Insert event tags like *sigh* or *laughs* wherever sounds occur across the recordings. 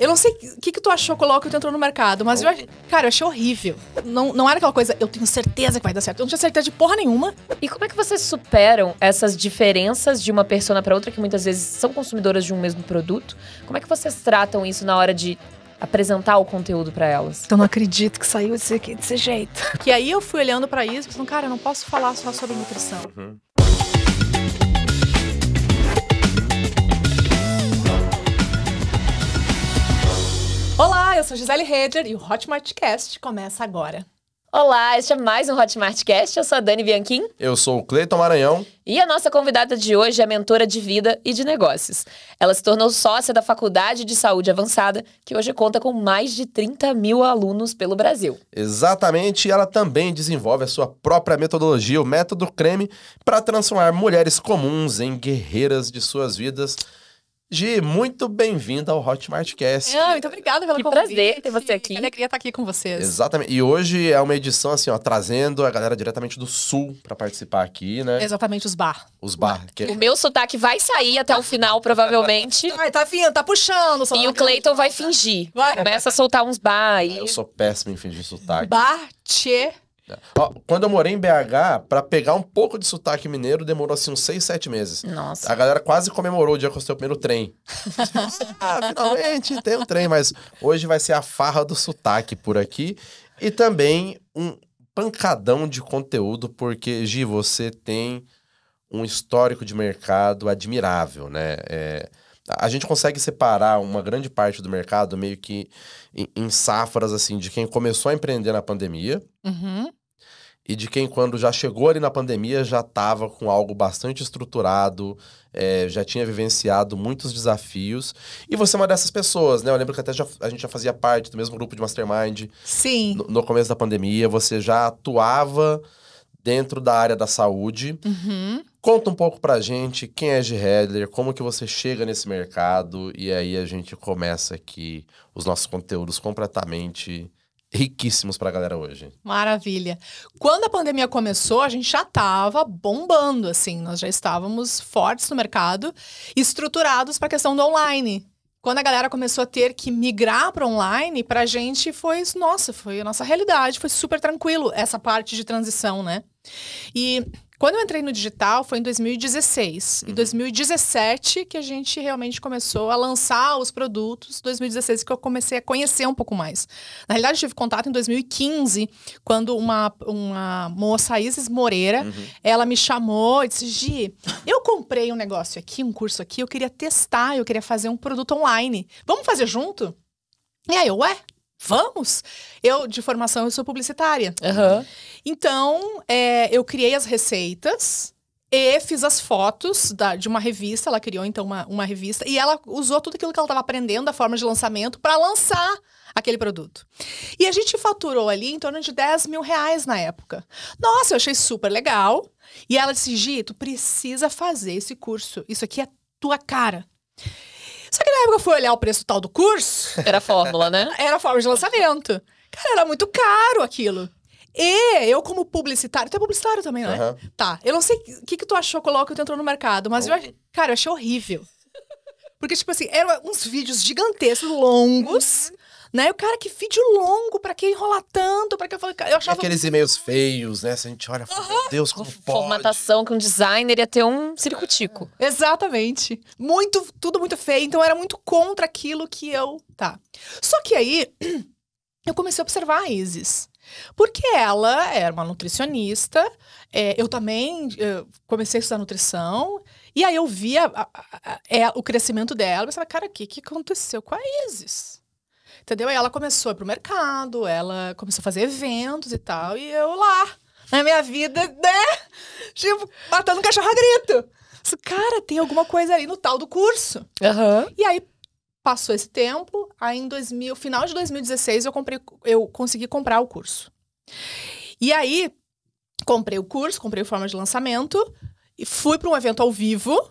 Eu não sei o que, que tu achou o que tu entrou no mercado, mas eu, cara, eu achei horrível. Não, não era aquela coisa, eu tenho certeza que vai dar certo. Eu não tinha certeza de porra nenhuma. E como é que vocês superam essas diferenças de uma pessoa para outra, que muitas vezes são consumidoras de um mesmo produto? Como é que vocês tratam isso na hora de apresentar o conteúdo para elas. Então não acredito que saiu desse, desse jeito. Que aí eu fui olhando para isso e falei, cara, eu não posso falar só sobre nutrição. Uhum. eu sou Gisele Reder e o Hotmartcast começa agora. Olá, este é mais um Hotmartcast. Eu sou a Dani Bianchim. Eu sou o Cleiton Maranhão. E a nossa convidada de hoje é mentora de vida e de negócios. Ela se tornou sócia da Faculdade de Saúde Avançada, que hoje conta com mais de 30 mil alunos pelo Brasil. Exatamente, ela também desenvolve a sua própria metodologia, o Método Creme, para transformar mulheres comuns em guerreiras de suas vidas Gi, muito bem-vinda ao Hotmartcast. Ah, muito obrigada pelo que convite. prazer ter você aqui. Que alegria estar aqui com vocês. Exatamente. E hoje é uma edição assim, ó, trazendo a galera diretamente do sul para participar aqui, né? Exatamente, os bar. Os bar. Que... O meu sotaque vai sair até o final, provavelmente. *laughs* Ai, tá vindo, tá puxando. E o Cleiton vai fingir. Vai. Começa a soltar uns bar aí. Eu sou péssimo em fingir sotaque. Bar, tchê. Ó, quando eu morei em BH, para pegar um pouco de sotaque mineiro, demorou assim uns 6, 7 meses. Nossa. A galera quase comemorou o dia que eu o primeiro trem. *laughs* ah, finalmente tem o um trem, mas hoje vai ser a farra do sotaque por aqui. E também um pancadão de conteúdo, porque, Gi, você tem um histórico de mercado admirável, né? É, a gente consegue separar uma grande parte do mercado meio que em, em, safras, assim, de quem começou a empreender na pandemia, uhum e de quem, quando já chegou ali na pandemia, já estava com algo bastante estruturado, é, já tinha vivenciado muitos desafios. E você é uma dessas pessoas, né? Eu lembro que até já, a gente já fazia parte do mesmo grupo de mastermind. Sim. No, no começo da pandemia, você já atuava dentro da área da saúde. Uhum. Conta um pouco pra gente quem é G. Hedler, como que você chega nesse mercado, e aí a gente começa aqui os nossos conteúdos completamente riquíssimos para a galera hoje. Maravilha. Quando a pandemia começou, a gente já estava bombando, assim, nós já estávamos fortes no mercado, estruturados para a questão do online. Quando a galera começou a ter que migrar para online, para a gente foi, nossa, foi a nossa realidade, foi super tranquilo essa parte de transição, né? E quando eu entrei no digital foi em 2016. Uhum. Em 2017 que a gente realmente começou a lançar os produtos. 2016 que eu comecei a conhecer um pouco mais. Na realidade, eu tive contato em 2015, quando uma, uma moça, Isis Moreira, uhum. ela me chamou e disse: Gi, eu comprei um negócio aqui, um curso aqui, eu queria testar, eu queria fazer um produto online. Vamos fazer junto? E aí, eu, ué, Vamos! Eu, de formação, eu sou publicitária. Uhum. Então, é, eu criei as receitas e fiz as fotos da, de uma revista. Ela criou, então, uma, uma revista. E ela usou tudo aquilo que ela estava aprendendo, a forma de lançamento, para lançar aquele produto. E a gente faturou ali em torno de 10 mil reais na época. Nossa, eu achei super legal. E ela disse, Gi, tu precisa fazer esse curso. Isso aqui é tua cara. Só que na época eu fui olhar o preço tal do curso. Era fórmula, né? *laughs* Era fórmula de lançamento. Cara, era muito caro aquilo. E eu, como publicitário, tu é publicitário também, né Uhum. Tá. Eu não sei o que, que tu achou coloca que tu entrou no mercado, mas uhum. eu, cara, eu achei horrível. Porque, tipo assim, eram uns vídeos gigantescos, longos, uhum. Né? O cara que vídeo longo, pra que enrolar tanto? para que eu falei, eu achava. Aqueles e-mails feios, né? Se a gente olha, uhum. meu Deus, como Com pode? Formatação que um designer ia ter um circutico. *laughs* Exatamente. Muito, tudo muito feio. Então era muito contra aquilo que eu. Tá. Só que aí *clears throat* eu comecei a observar a Isis. Porque ela era uma nutricionista, é, eu também eu eh, comecei a estudar nutrição, e aí eu via a, a, a, é, o crescimento dela, eu pensava, cara, o que, que aconteceu com a Isis? Entendeu? Aí ela começou a ir pro mercado, ela começou a fazer eventos e tal, e eu lá, na minha vida, né? Tipo, matando cachorro a grito. cara, tem alguma coisa ali no tal do curso. Uhum. E aí passou esse tempo, aí em 2000, final de 2016 eu comprei, eu consegui comprar o curso. E aí comprei o curso, comprei forma de lançamento e fui para um evento ao vivo.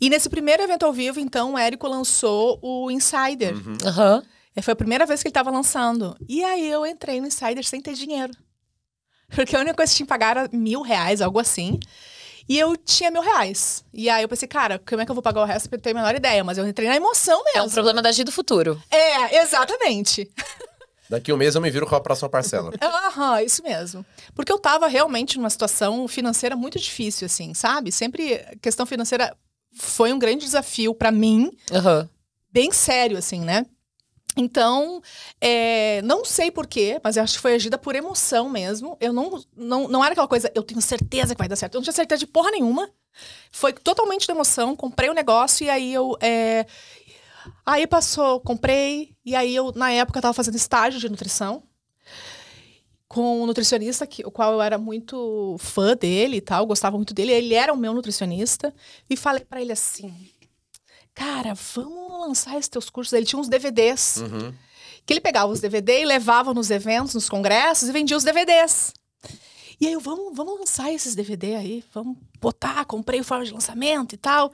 E nesse primeiro evento ao vivo, então, o Érico lançou o Insider. Uhum. uhum. É, foi a primeira vez que ele estava lançando. E aí eu entrei no Insider sem ter dinheiro. Porque a única coisa que tinha que pagar era mil reais, algo assim. E eu tinha mil reais. E aí eu pensei, cara, como é que eu vou pagar o resto? Eu não tenho a menor ideia, mas eu entrei na emoção mesmo. É um problema da agir do futuro. É, exatamente. *laughs* Daqui um mês eu me viro com a próxima parcela. *laughs* Aham, isso mesmo. Porque eu tava realmente numa situação financeira muito difícil, assim, sabe? Sempre questão financeira foi um grande desafio para mim. Uhum. Bem sério, assim, né? Então, é, não sei porquê, mas eu acho que foi agida por emoção mesmo. Eu não, não, não era aquela coisa, eu tenho certeza que vai dar certo. Eu não tinha certeza de porra nenhuma. Foi totalmente de emoção. Comprei o um negócio e aí eu. É, aí passou, comprei. E aí eu, na época, estava fazendo estágio de nutrição com um nutricionista, que, o qual eu era muito fã dele e tal, gostava muito dele. Ele era o meu nutricionista. E falei para ele assim: cara, vamos lançar esses teus cursos. Ele tinha uns DVDs. Uhum. Que ele pegava os DVDs e levava nos eventos, nos congressos e vendia os DVDs. E aí eu, vamos, vamos lançar esses DVD aí, vamos botar, comprei o fórum de lançamento e tal.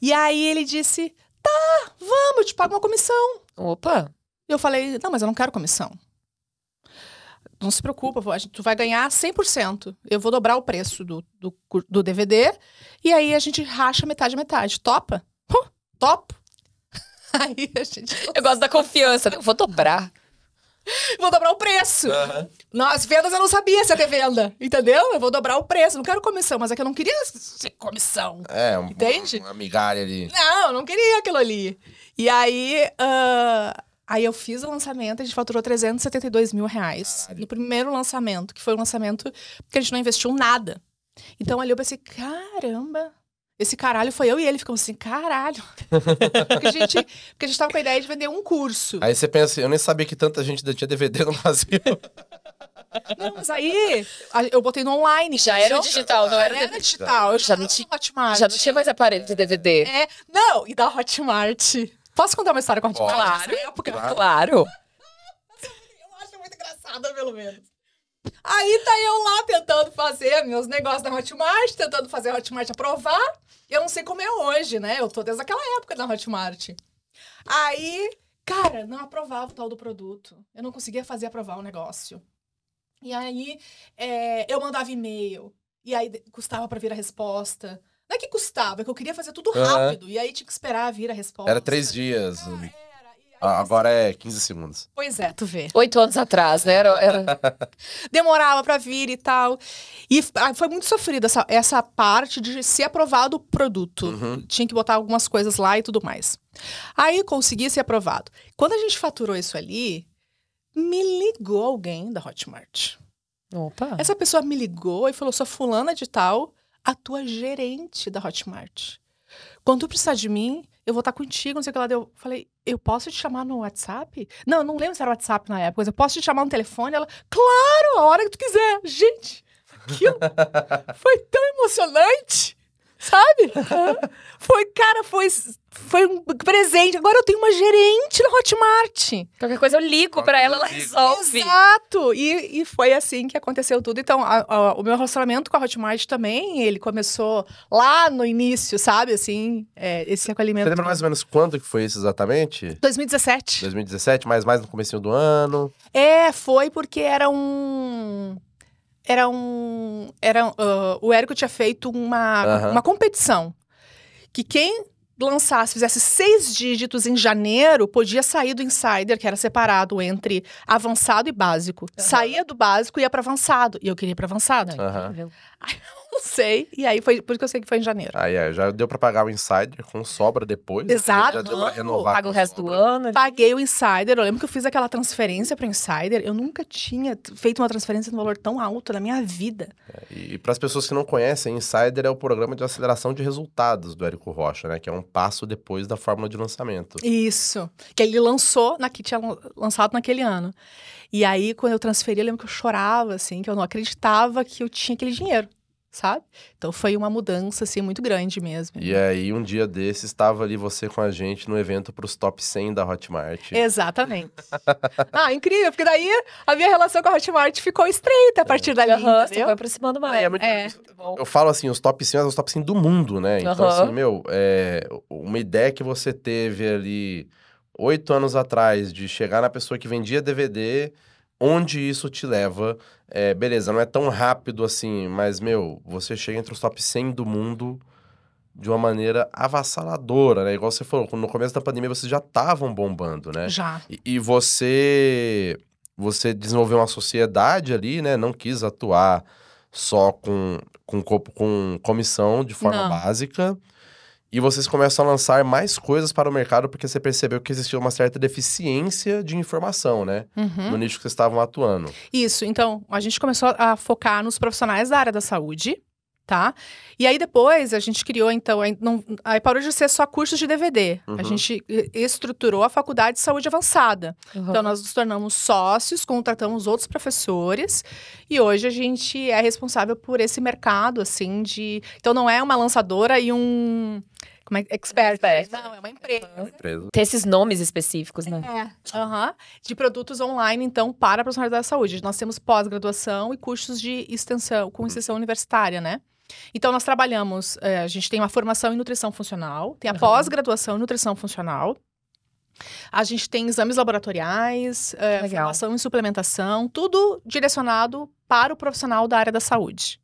E aí ele disse, tá, vamos, eu te pago uma comissão. Opa! Eu falei, não, mas eu não quero comissão. Não se preocupa, tu vai ganhar 100%. Eu vou dobrar o preço do, do, do DVD e aí a gente racha metade, metade. Topa? Top. *laughs* Aí a gente. Eu gosto da assim, confiança. Eu né? vou dobrar. *laughs* Vou dobrar o preço. Uhum. Nas vendas eu não sabia se ia ter venda. Entendeu? Eu vou dobrar o preço. Não quero comissão, mas é que eu não queria comissão. É, um, entende? Uma migalha ali. Não, não queria aquilo ali. E aí. Uh... Aí eu fiz o lançamento, a gente faturou 372 mil reais Caralho. no primeiro lançamento, que foi um lançamento que a gente não investiu nada. Então ali eu pensei, caramba, esse caralho foi eu e ele. Ficamos assim, caralho. *laughs* porque, a gente, porque a gente tava com a ideia de vender um curso. Aí você pensa, assim, eu nem sabia que tanta gente tinha DVD no Brasil. *laughs* Não, mas aí eu botei no online. Já era digital, não era, era digital. Eu já, já não tinha Hotmart. Já não tinha mais aparelho de DVD. É, não, e da Hotmart. Posso contar uma história com a Hotmart? claro. claro. eu acho muito engraçada, pelo menos. Aí tá eu lá tentando fazer meus negócios da Hotmart, tentando fazer a Hotmart aprovar. Eu não sei como é hoje, né? Eu tô desde aquela época da Hotmart. Aí, cara, não aprovava o tal do produto. Eu não conseguia fazer aprovar o negócio. E aí, é, eu mandava e-mail. E aí, custava para vir a resposta. Não é que custava, é que eu queria fazer tudo rápido. Uhum. E aí, tinha que esperar vir a resposta. Era três dias. Ah, né? é ah, agora é 15 segundos. Pois é, tu vê. Oito anos atrás, né? Era, era... *laughs* Demorava pra vir e tal. E ah, foi muito sofrida essa, essa parte de ser aprovado o produto. Uhum. Tinha que botar algumas coisas lá e tudo mais. Aí consegui ser aprovado. Quando a gente faturou isso ali, me ligou alguém da Hotmart. Opa. Essa pessoa me ligou e falou: sou fulana de tal, a tua gerente da Hotmart. Quando tu precisar de mim, eu vou estar contigo, não sei o que lá. Eu falei, eu posso te chamar no WhatsApp? Não, eu não lembro se era WhatsApp na época, mas eu posso te chamar no telefone? Ela, claro, a hora que tu quiser. Gente, aquilo *laughs* foi tão emocionante. Sabe? *laughs* foi, cara, foi, foi um presente. Agora eu tenho uma gerente na Hotmart. Qualquer coisa eu ligo para ela, ela resolve. Exato! E, e foi assim que aconteceu tudo. Então, a, a, o meu relacionamento com a Hotmart também, ele começou lá no início, sabe? Assim, é, esse acolhimento. Você lembra mais ou menos quando que foi isso exatamente? 2017. 2017, mas mais no começo do ano. É, foi porque era um era um. Era, uh, o Érico tinha feito uma, uhum. uma competição. Que quem lançasse, fizesse seis dígitos em janeiro, podia sair do insider, que era separado entre avançado e básico. Uhum. Saía do básico e ia para avançado. E eu queria ir para avançado. Uhum. Aí, não sei. E aí foi por isso que eu sei que foi em janeiro. Aí ah, é, já deu pra pagar o insider com sobra depois. Né? Exato. Já deu pra renovar. Paga o resto sobra. do ano. Paguei o insider. Eu lembro que eu fiz aquela transferência pro insider. Eu nunca tinha feito uma transferência de valor tão alto na minha vida. É, e para as pessoas que não conhecem, insider é o programa de aceleração de resultados do Érico Rocha, né? Que é um passo depois da fórmula de lançamento. Isso. Que ele lançou, na, que tinha lançado naquele ano. E aí, quando eu transferi, eu lembro que eu chorava, assim, que eu não acreditava que eu tinha aquele dinheiro sabe? Então foi uma mudança assim muito grande mesmo. E né? aí um dia desse estava ali você com a gente no evento para os top 100 da Hotmart. Exatamente. *laughs* ah, incrível, porque daí a minha relação com a Hotmart ficou estreita a partir é. dali, uhum, você foi aproximando mais. É, é muito, é. Eu falo assim, os top 100 são os top 100 do mundo, né? Então uhum. assim, meu, é, uma ideia que você teve ali oito anos atrás de chegar na pessoa que vendia DVD onde isso te leva. É, beleza, não é tão rápido assim, mas, meu, você chega entre os top 100 do mundo de uma maneira avassaladora, né? Igual você falou, no começo da pandemia vocês já estavam bombando, né? Já. E, e, você você desenvolveu uma sociedade ali, né? Não quis atuar só com com, com comissão de forma não. básica. E vocês começam a lançar mais coisas para o mercado porque você percebeu que existia uma certa deficiência de informação, né? Uhum. No nicho que vocês estavam atuando. Isso. Então, a gente começou a focar nos profissionais da área da saúde tá? E aí depois a gente criou, então, aí, não, aí parou de ser só cursos de DVD. Uhum. A gente estruturou a Faculdade de Saúde Avançada. Uhum. Então, nós nos tornamos sócios, contratamos outros professores e hoje a gente é responsável por esse mercado, assim, de... Então, não é uma lançadora e um... Como é expert? Né? expert. Não, é uma empresa. É uma empresa. Tem esses nomes específicos, né? É. Uhum. De produtos online, então, para profissionais da saúde. Nós temos pós-graduação e cursos de extensão, com uhum. extensão universitária, né? Então, nós trabalhamos, é, a gente tem uma formação em nutrição funcional, tem a uhum. pós-graduação em nutrição funcional, a gente tem exames laboratoriais, é, formação em suplementação, tudo direcionado para o profissional da área da saúde.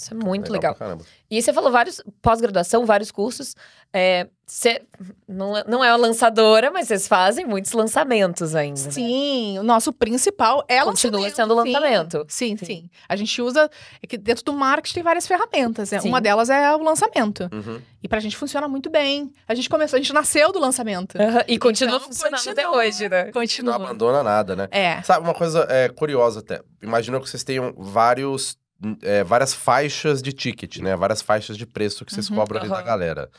Isso é muito legal. legal. E você falou vários pós-graduação, vários cursos. É, você não, é, não é uma lançadora, mas vocês fazem muitos lançamentos ainda. Né? Sim, né? o nosso principal é Continua lançamento. sendo lançamento. Sim, sim, sim. A gente usa. É dentro do marketing tem várias ferramentas. Né? Uma delas é o lançamento. Uhum. E pra gente funciona muito bem. A gente começou, a gente nasceu do lançamento. Uhum. E então, continua então, funcionando continua, até hoje, né? Continua. Não abandona nada, né? É. Sabe, uma coisa é, curiosa até. Imagina que vocês tenham vários é, várias faixas de ticket, né? Várias faixas de preço que vocês uhum, cobram uhum. ali da galera.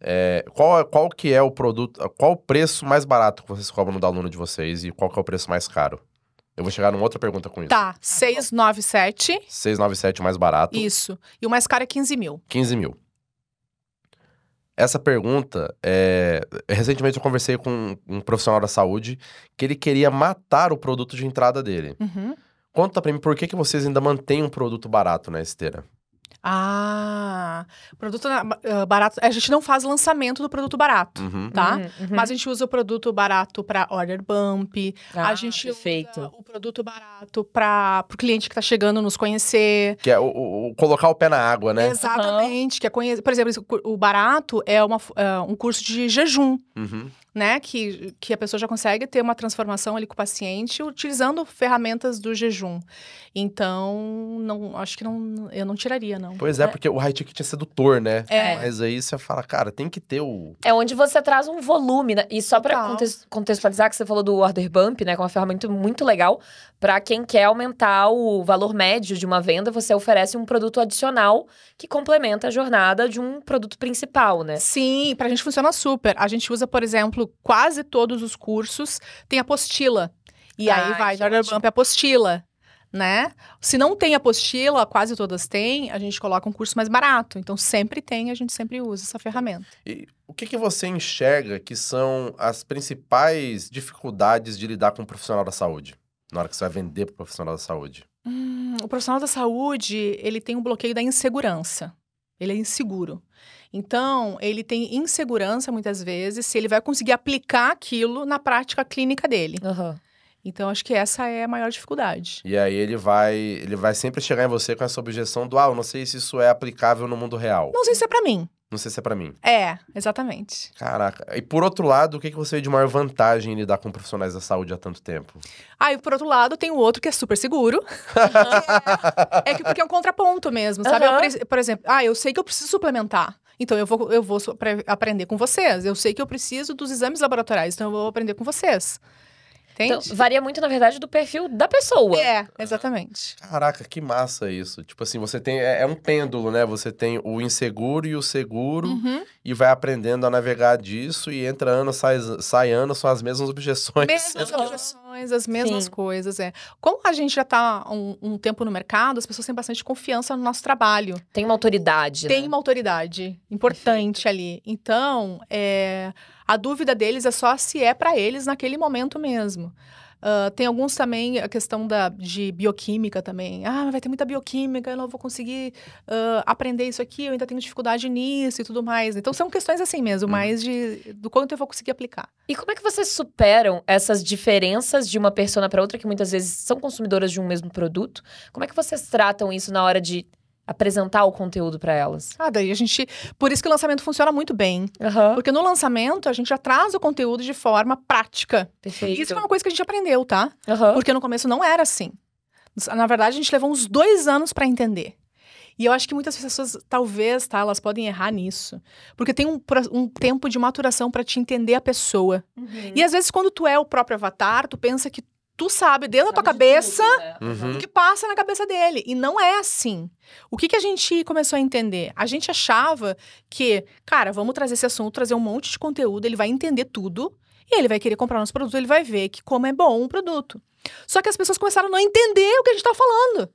É, qual, qual que é o produto, qual o preço mais barato que vocês cobram da aluno de vocês e qual que é o preço mais caro? Eu vou chegar numa outra pergunta com isso. Tá, 697. Ah, 697 tá mais barato. Isso. E o mais caro é 15 mil. 15 mil. Essa pergunta, é... recentemente eu conversei com um profissional da saúde que ele queria matar o produto de entrada dele. Uhum. Conta para mim por que, que vocês ainda mantêm um produto barato na esteira? Ah, produto ah, barato. A gente não faz lançamento do produto barato, uhum. tá? Uhum, uhum. Mas a gente usa o produto barato para order bump. Ah, a gente perfeito. usa o produto barato para o cliente que está chegando nos conhecer. Que é o, o, colocar o pé na água, né? Exatamente. Que é conhecer. Por exemplo, o barato é uma, uh, um curso de jejum. Uhum né? Que, que a pessoa já consegue ter uma transformação ali com o paciente utilizando ferramentas do jejum. Então, não, acho que não, eu não tiraria, não. Pois é, é. porque o high ticket é sedutor, né? É. Mas aí você fala, cara, tem que ter o. É onde você traz um volume, né? E só para contextualizar, que você falou do order bump, né? Que é uma ferramenta muito legal para quem quer aumentar o valor médio de uma venda, você oferece um produto adicional que complementa a jornada de um produto principal, né? Sim, pra gente funciona super. A gente usa, por exemplo, quase todos os cursos tem apostila. E aí vai, Jordan Bump apostila, né? Se não tem apostila, quase todas têm, a gente coloca um curso mais barato. Então sempre tem, a gente sempre usa essa ferramenta. E o que, que você enxerga que são as principais dificuldades de lidar com o profissional da saúde? Na hora que você vai vender para o profissional da saúde? Hum, o profissional da saúde, ele tem um bloqueio da insegurança. Ele é inseguro. Então, ele tem insegurança muitas vezes se ele vai conseguir aplicar aquilo na prática clínica dele. Uhum. Então, acho que essa é a maior dificuldade. E aí ele vai, ele vai sempre chegar em você com essa objeção do, ah, eu não sei se isso é aplicável no mundo real. Não sei se é para mim. Não sei se é para mim. É, exatamente. Caraca. E por outro lado, o que, que você vê de maior vantagem em lidar com profissionais da saúde há tanto tempo? Ah, e por outro lado, tem o outro que é super seguro. é, *laughs* é, que porque é um contraponto mesmo, sabe? Uhum. É eu, por exemplo, ah, eu sei que eu preciso suplementar. Então eu vou, eu vou aprender com vocês. Eu sei que eu preciso dos exames laboratoriais, então eu vou aprender com vocês. Então, Entende? Então, varia muito, na verdade, do perfil da pessoa. É, exatamente. Caraca, que massa isso. Tipo assim, você tem. É, é um pêndulo, né? Você tem o inseguro e o seguro, uhum. e vai aprendendo a navegar disso, e entra ano, sai, sai ano, são as mesmas objeções. Mesmas *laughs* objeções, as mesmas Sim. coisas, é. Como a gente já está um, um, tempo no mercado, as pessoas têm bastante confiança no nosso trabalho. Tem uma autoridade. Tem né? uma autoridade importante Perfeito. ali. Então, é a dúvida deles é só se é para eles naquele momento mesmo. Uh, tem alguns também, a questão da, de bioquímica também. Ah, vai ter muita bioquímica, eu não vou conseguir uh, aprender isso aqui, eu ainda tenho dificuldade nisso e tudo mais. Então, são questões assim mesmo, hum. mais de do quanto eu vou conseguir aplicar. E como é que vocês superam essas diferenças de uma pessoa para outra, que muitas vezes são consumidoras de um mesmo produto? Como é que vocês tratam isso na hora de apresentar o conteúdo para elas. Ah, daí a gente, por isso que o lançamento funciona muito bem, uhum. porque no lançamento a gente já traz o conteúdo de forma prática. Perfeito. Isso foi é uma coisa que a gente aprendeu, tá? Uhum. Porque no começo não era assim. Na verdade, a gente levou uns dois anos para entender. E eu acho que muitas pessoas, talvez, tá, elas podem errar nisso. Porque tem um, um tempo de maturação para te entender a pessoa. Uhum. E às vezes, quando tu é o próprio avatar, tu pensa que tu sabe dentro sabe da tua cabeça tudo, né? Uhum. o que passa na cabeça dele. E não é assim. O que, que a gente começou a entender? A gente achava que, cara, vamos trazer esse assunto, trazer um monte de conteúdo, ele vai entender tudo e ele vai querer comprar nosso produto, ele vai ver que como é bom o produto. Só que as pessoas começaram a não entender o que a gente estava falando.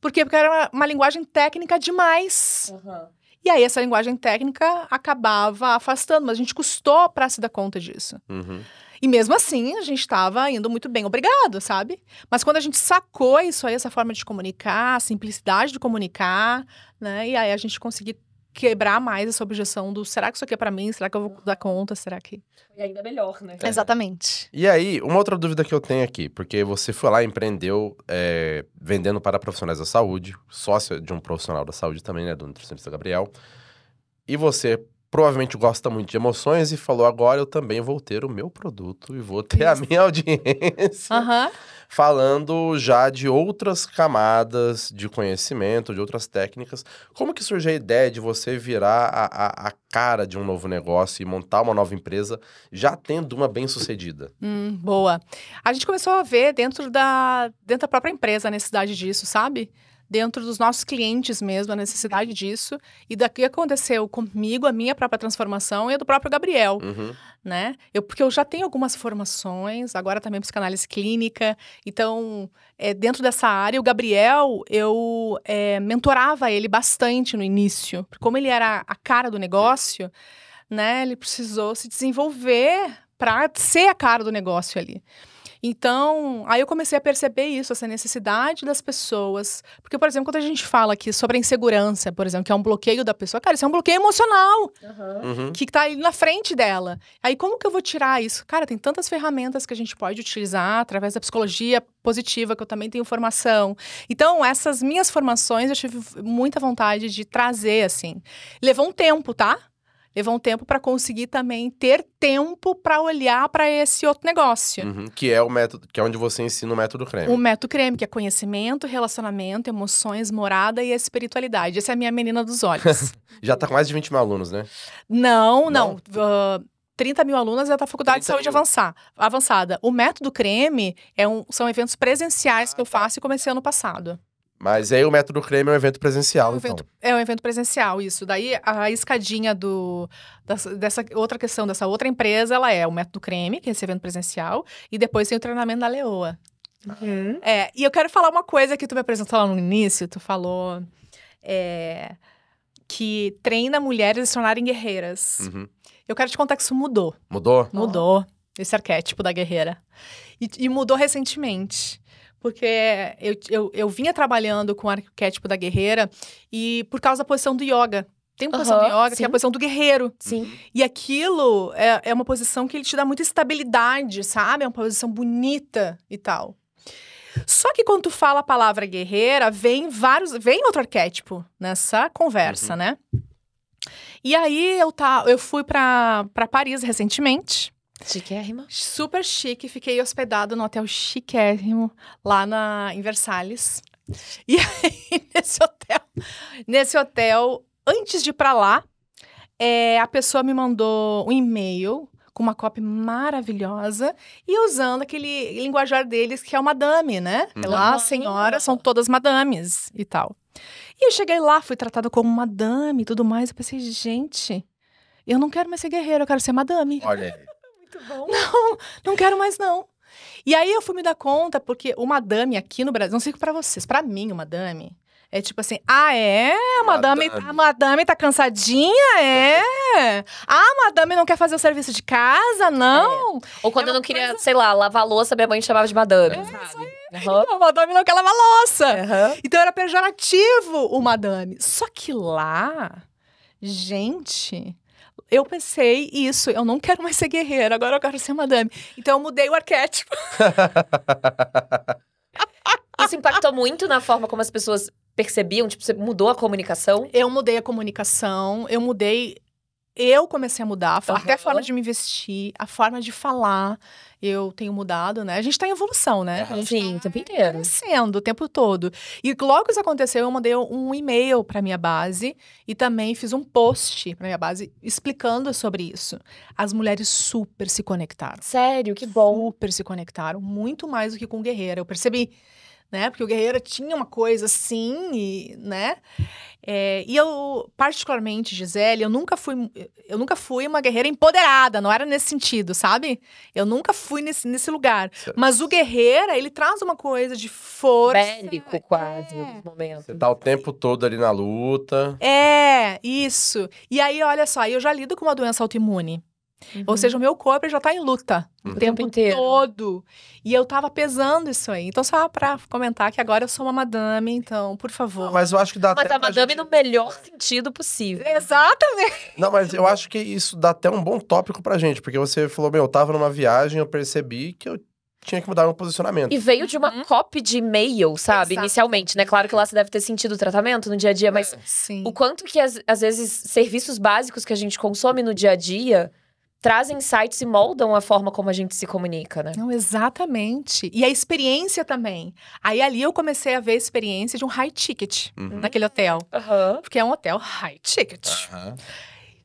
Por quê? Porque era uma, uma linguagem técnica demais. Uhum. E aí essa linguagem técnica acabava afastando, mas a gente custou para se dar conta disso. Uhum. E mesmo assim, a gente estava indo muito bem, obrigado, sabe? Mas quando a gente sacou isso aí, essa forma de comunicar, a simplicidade de comunicar, né? E aí a gente conseguiu quebrar mais essa objeção do será que isso aqui é para mim? Será que eu vou dar conta? Será que. E ainda melhor, né? É. Exatamente. E aí, uma outra dúvida que eu tenho aqui, porque você foi lá e empreendeu é, vendendo para profissionais da saúde, sócia de um profissional da saúde também, né? Do nutricionista Gabriel. E você provavelmente gosta muito de emoções e falou: agora eu também vou ter o meu produto e vou ter Isso. a minha *laughs* audiência. Uhum. Falando já de outras camadas de conhecimento, de outras técnicas. Como que surgiu a ideia de você virar a, a, a cara de um novo negócio e montar uma nova empresa, já tendo uma bem sucedida? Hum, boa. A gente começou a ver dentro da, dentro da própria empresa a necessidade disso, sabe? dentro dos nossos clientes mesmo, a necessidade disso. E daqui aconteceu comigo a minha própria transformação e a do próprio Gabriel, uhum. né? Eu, porque eu já tenho algumas formações, agora também psicanálise clínica. Então, é, dentro dessa área, o Gabriel, eu é, mentorava ele bastante no início. Como ele era a cara do negócio, né? Ele precisou se desenvolver para ser a cara do negócio ali. Então, aí eu comecei a perceber isso, essa necessidade das pessoas. Porque, por exemplo, quando a gente fala aqui sobre a insegurança, por exemplo, que é um bloqueio da pessoa, cara, isso é um bloqueio emocional uhum. que está ali na frente dela. Aí, como que eu vou tirar isso? Cara, tem tantas ferramentas que a gente pode utilizar através da psicologia positiva, que eu também tenho formação. Então, essas minhas formações eu tive muita vontade de trazer, assim. Levou um tempo, tá? levou um tempo para conseguir também ter tempo para olhar para esse outro negócio. Uhum, que é o método, que é onde você ensina o método creme. O método creme, que é conhecimento, relacionamento, emoções, morada e espiritualidade. Essa é a minha menina dos olhos. *laughs* já está com mais de 20 mil alunos, né? Não, não. não. Uh, ah, 30 mil alunas é da tá Faculdade de Saúde avançar, Avançada. O método creme é um, são eventos presenciais ah, que eu ah, tá. faço e comecei ano passado. Mas aí o método creme é um evento presencial, é um evento, então. É um evento presencial, isso. Daí a escadinha do, dessa, dessa outra questão, dessa outra empresa, ela é o método creme, que é esse evento presencial, e depois tem o treinamento da Leoa. Uhum. É, e eu quero falar uma coisa que tu me apresentou lá no início, tu falou é, que treina mulheres a se tornarem guerreiras. Uhum. Eu quero te contar que isso mudou. Mudou? Mudou. Oh. Esse arquétipo da guerreira. E, e mudou recentemente porque eu, eu, eu vinha trabalhando com o arquétipo da guerreira e por causa da posição do yoga. Tem uma uhum, posição do yoga sim. que é a posição do guerreiro. Sim. Uhum. E aquilo é, é uma posição que ele te dá muita estabilidade, sabe? É uma posição bonita e tal. Só que quando tu fala a palavra guerreira, vem vários, vem outro arquétipo nessa conversa, uhum. né? E aí eu tá, eu fui para Paris recentemente Chiquérrima. Super chique. Fiquei hospedado no hotel chiquérrimo, lá na, em Versalhes. E *laughs* aí, nesse hotel, nesse hotel, antes de ir pra lá, é, a pessoa me mandou um e-mail com uma copy maravilhosa e usando aquele linguajar deles que é uma madame, né? Uhum. Lá, ah, senhora, são todas madames e tal. E eu cheguei lá, fui tratada como madame e tudo mais. Eu pensei, gente, eu não quero mais ser guerreiro, eu quero ser madame. Olha aí. Muito bom. *laughs* Não, não quero mais não. E aí eu fui me dar conta, porque o madame aqui no Brasil, não sei para vocês, para mim o madame é tipo assim, ah, é? A madame, madame. A madame tá cansadinha? É? *laughs* Ah, a madame não quer fazer o serviço de casa? Não? É. Ou quando é eu não queria, coisa... sei lá, lavar louça, minha mãe chamava de madame, é, sabe? Uhum. Então, a madame não quer lavar louça. Uhum. Então era pejorativo o madame. Só que lá, gente, eu pensei isso, eu não quero mais ser guerreira, agora eu quero ser madame. Então eu mudei o arquétipo. *laughs* isso impactou muito na forma como as pessoas percebiam? Tipo, você mudou a comunicação? Eu mudei a comunicação, eu mudei eu comecei a mudar, até a forma de me vestir, a forma de falar, eu tenho mudado, né? A gente tá em evolução, né? Uhum. Sim, tá o tempo inteiro. Crescendo o tempo todo. E logo isso aconteceu, eu mandei um e-mail para minha base e também fiz um post para minha base explicando sobre isso. As mulheres super se conectaram. Sério, que bom. Super se conectaram, muito mais do que com guerreira. Eu percebi né? Porque o Guerreiro tinha uma coisa assim, e, né? É, e eu, particularmente, Gisele, eu nunca fui eu nunca fui uma guerreira empoderada, não era nesse sentido, sabe? Eu nunca fui nesse, nesse lugar. Certo. Mas o guerreira, ele traz uma coisa de força. Bélico, quase, é. nos momentos. Você tá o tempo todo ali na luta. É, isso. E aí, olha só, eu já lido com uma doença autoimune. Uhum. Ou seja, o meu corpo já está em luta uhum. o tempo, tempo, inteiro. todo. E eu estava pesando isso aí. Então, só para comentar que agora eu sou uma madame, então, por favor. Não, mas eu acho que dá mas até. Mas a madame gente... no melhor sentido possível. Exatamente. Não, mas eu acho que isso dá até um bom tópico pra gente, porque você falou, meu, eu tava numa viagem, eu percebi que eu tinha que mudar meu posicionamento. E veio de uma uhum. copy de e-mail, sabe? Exato. Inicialmente, né? Claro que lá você deve ter sentido o tratamento no dia a dia, mas é, o quanto que, às vezes, serviços básicos que a gente consome no dia a dia trazem insights e moldam a forma como a gente se comunica, né? Não, exatamente. E a experiência também. Aí ali eu comecei a ver a experiência de um high ticket uhum. naquele hotel. Uhum. Porque é um hotel high ticket. Uhum.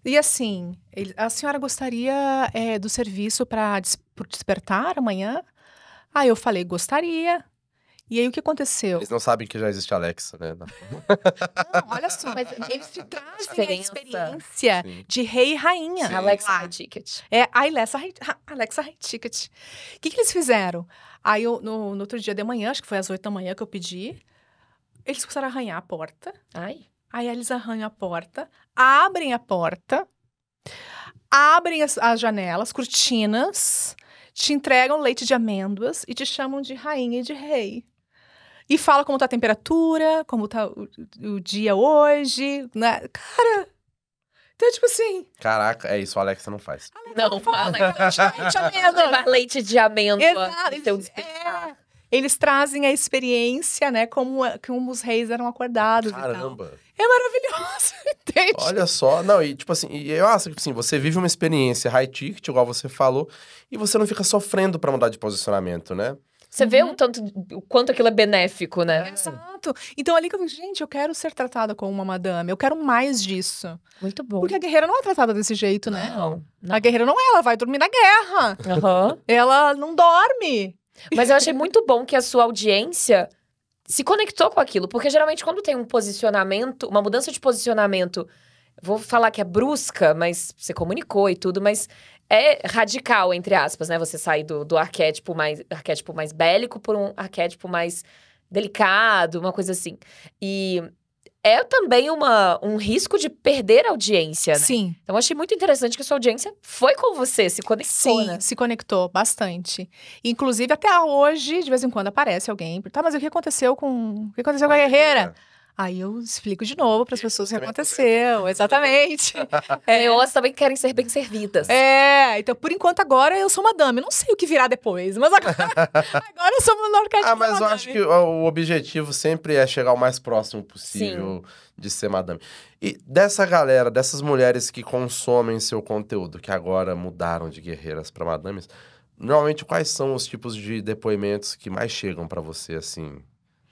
E assim, a senhora gostaria é, do serviço para des despertar amanhã? Aí eu falei, gostaria. E aí o que aconteceu? Eles não sabem que já existe Alexa, né? *laughs* Não, não olha só, mas eles te trazem a experiência de rei e rainha. Sim. Alexa High Ticket. É, Alexa, Alexa High Ticket. O que, que eles fizeram? Aí eu, no, no, outro dia de manhã, acho que foi às oito da manhã que eu pedi, eles começaram a arranhar a porta. Ai. Aí eles arranham a porta, abrem a porta, abrem as, as janelas, cortinas, te entregam leite de amêndoas e te chamam de rainha e de rei. E fala como tá a temperatura, como tá o, o dia hoje. Né? Cara, então, tipo assim. Caraca, é isso, o Alexa não faz. não, fala *laughs* levar leite de amêndoa. Exato. Então é, é eles trazem a experiência, né? Como, como os reis eram acordados. Caramba. É maravilhoso, *laughs* entende? Olha só, não, e tipo assim, eu acho tipo que assim, você vive uma experiência high ticket, igual você falou, e você não fica sofrendo para mudar de posicionamento, né? Você uhum. vê o uhum. tanto, o quanto aquilo é benéfico, né? Exato. Então ali que eu fico, gente, eu quero ser tratada como uma madame, eu quero mais disso. Muito bom. Porque a guerreira não é tratada desse jeito, né? Não. não. A guerreira não é, ela vai dormir na guerra. Uhum. Ela não dorme. Mas eu achei muito bom que a sua audiência se conectou com aquilo, porque geralmente quando tem um posicionamento, uma mudança de posicionamento, vou falar que é brusca, mas você comunicou e tudo, mas é radical, entre aspas, né? Você sair do, do arquétipo, mais, arquétipo mais bélico por um arquétipo mais delicado, uma coisa assim. E é também uma, um risco de perder a audiência, né? Sim. Então, achei muito interessante que a sua audiência foi com você, se conectou, Sim, né? se conectou bastante. Inclusive, até hoje, de vez em quando aparece alguém. Tá, mas o que aconteceu com... O que aconteceu com a guerreira? É. Aí eu explico de novo para as pessoas o que aconteceu. Exatamente. *laughs* é. Elas também querem ser bem servidas. É, então por enquanto agora eu sou madame. Não sei o que virá depois, mas agora, *laughs* agora eu sou norcativa. Ah, mas madame. eu acho que o objetivo sempre é chegar o mais próximo possível Sim. de ser madame. E dessa galera, dessas mulheres que consomem seu conteúdo, que agora mudaram de guerreiras para madames, normalmente quais são os tipos de depoimentos que mais chegam para você assim?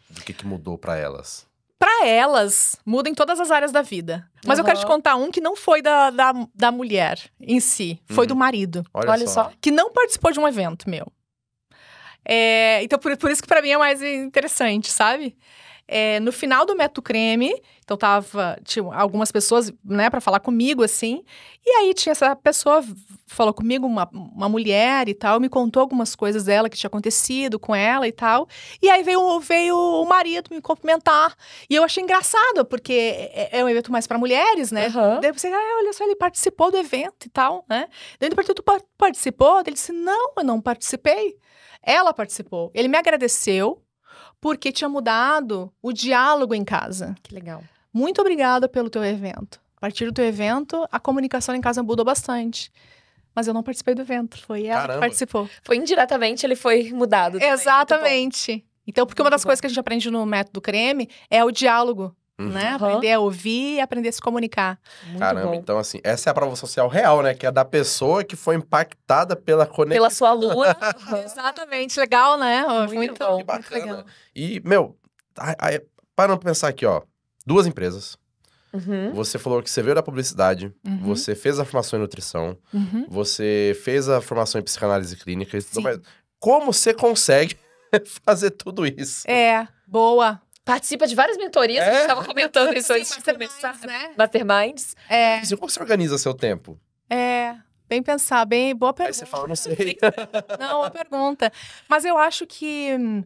Do que, que mudou para elas? para elas muda em todas as áreas da vida. Mas uhum. eu quero te contar um que não foi da, da, da mulher em si, foi uhum. do marido. Olha, Olha só. só. Que não participou de um evento meu. É, então, por, por isso que para mim é mais interessante, sabe? É, no final do Meto Creme, então tava tinha algumas pessoas, né, para falar comigo assim. E aí tinha essa pessoa falou comigo uma, uma mulher e tal, me contou algumas coisas dela que tinha acontecido com ela e tal. E aí veio veio o marido me cumprimentar e eu achei engraçado porque é, é um evento mais para mulheres, né? Uhum. Daí você, ah, olha só, ele participou do evento e tal, né? Daí ele perguntou, tu participou? Ele disse, não, eu não participei. Ela participou. Ele me agradeceu porque tinha mudado o diálogo em casa. Que legal. Muito obrigada pelo teu evento. A partir do teu evento, a comunicação em casa mudou bastante. Mas eu não participei do evento, foi ela Caramba. que participou. Foi indiretamente, ele foi mudado. Também. Exatamente. Então, porque Muito uma das bom. coisas que a gente aprende no método creme é o diálogo. Uhum. Né? Aprender a ouvir e aprender a se comunicar. Muito Caramba, bom. então assim, essa é a prova social real, né? Que é da pessoa que foi impactada pela conexão. Pela sua *laughs* lua. *laughs* Exatamente, legal, né? Muito, muito bom. Muito legal. E, meu, aí, para pensar aqui, ó. Duas empresas. Uhum. Você falou que você veio da publicidade, uhum. você fez a formação em nutrição, uhum. você fez a formação em psicanálise clínica. como você consegue *laughs* fazer tudo isso? É, boa, participa de várias mentorias, é? a gente estava é? comentando isso *laughs* antes de começar, né? Masterminds. É. como você organiza seu tempo? É, bem pensar, bem boa pergunta. Aí você fala, não sei. não, boa pergunta. Mas eu acho que hum,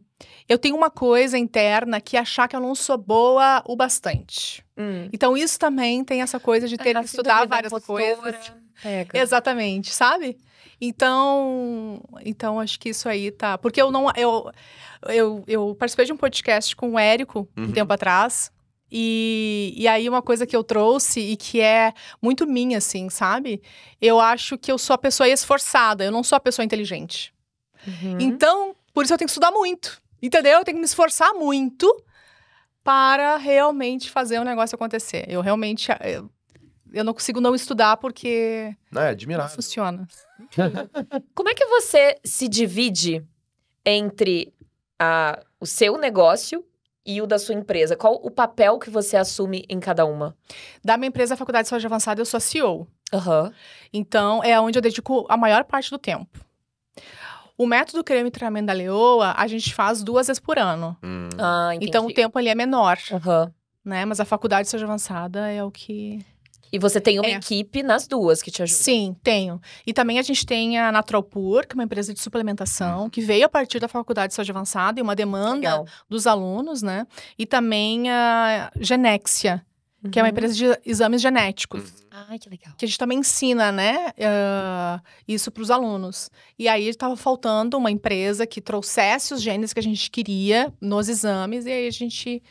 eu tenho uma coisa interna que é achar que eu não sou boa o bastante. Hum. Então isso também tem essa coisa de é, ter que estudar várias coisas. Pega. É, Exatamente, sabe? Então, então acho que isso aí tá. Porque eu não. Eu, eu, eu participei de um podcast com o Érico uhum. um tempo atrás. E, e aí, uma coisa que eu trouxe e que é muito minha, assim, sabe? Eu acho que eu sou a pessoa esforçada, eu não sou a pessoa inteligente. Uhum. Então, por isso eu tenho que estudar muito, entendeu? Eu tenho que me esforçar muito para realmente fazer o um negócio acontecer. Eu realmente eu eu não consigo não estudar porque. É, não, é admirável. funciona. *laughs* Como é que você se divide entre a, o seu negócio e o da sua empresa? Qual o papel que você assume em cada uma? Da minha empresa, a Faculdade de Saúde Avançada, eu sou a CEO. Uhum. Então, é onde eu dedico a maior parte do tempo. O método creme e treinamento da leoa, a gente faz duas vezes por ano. Hum. Ah, então, o tempo ali é menor. Uhum. Né? Mas a faculdade de saúde avançada é o que... E você tem uma é. equipe nas duas que te ajuda? Sim, tenho. E também a gente tem a Natropur, que é uma empresa de suplementação, hum. que veio a partir da faculdade de saúde avançada e uma demanda Legal. dos alunos, né? E também a Genexia, Uhum. que é uma uhum. empresa de exames genéticos. Uhum. Ai, que legal. Que a gente também ensina, né, uh, isso para os alunos. E aí estava faltando uma empresa que trouxesse os genes que a gente queria nos exames, e aí a gente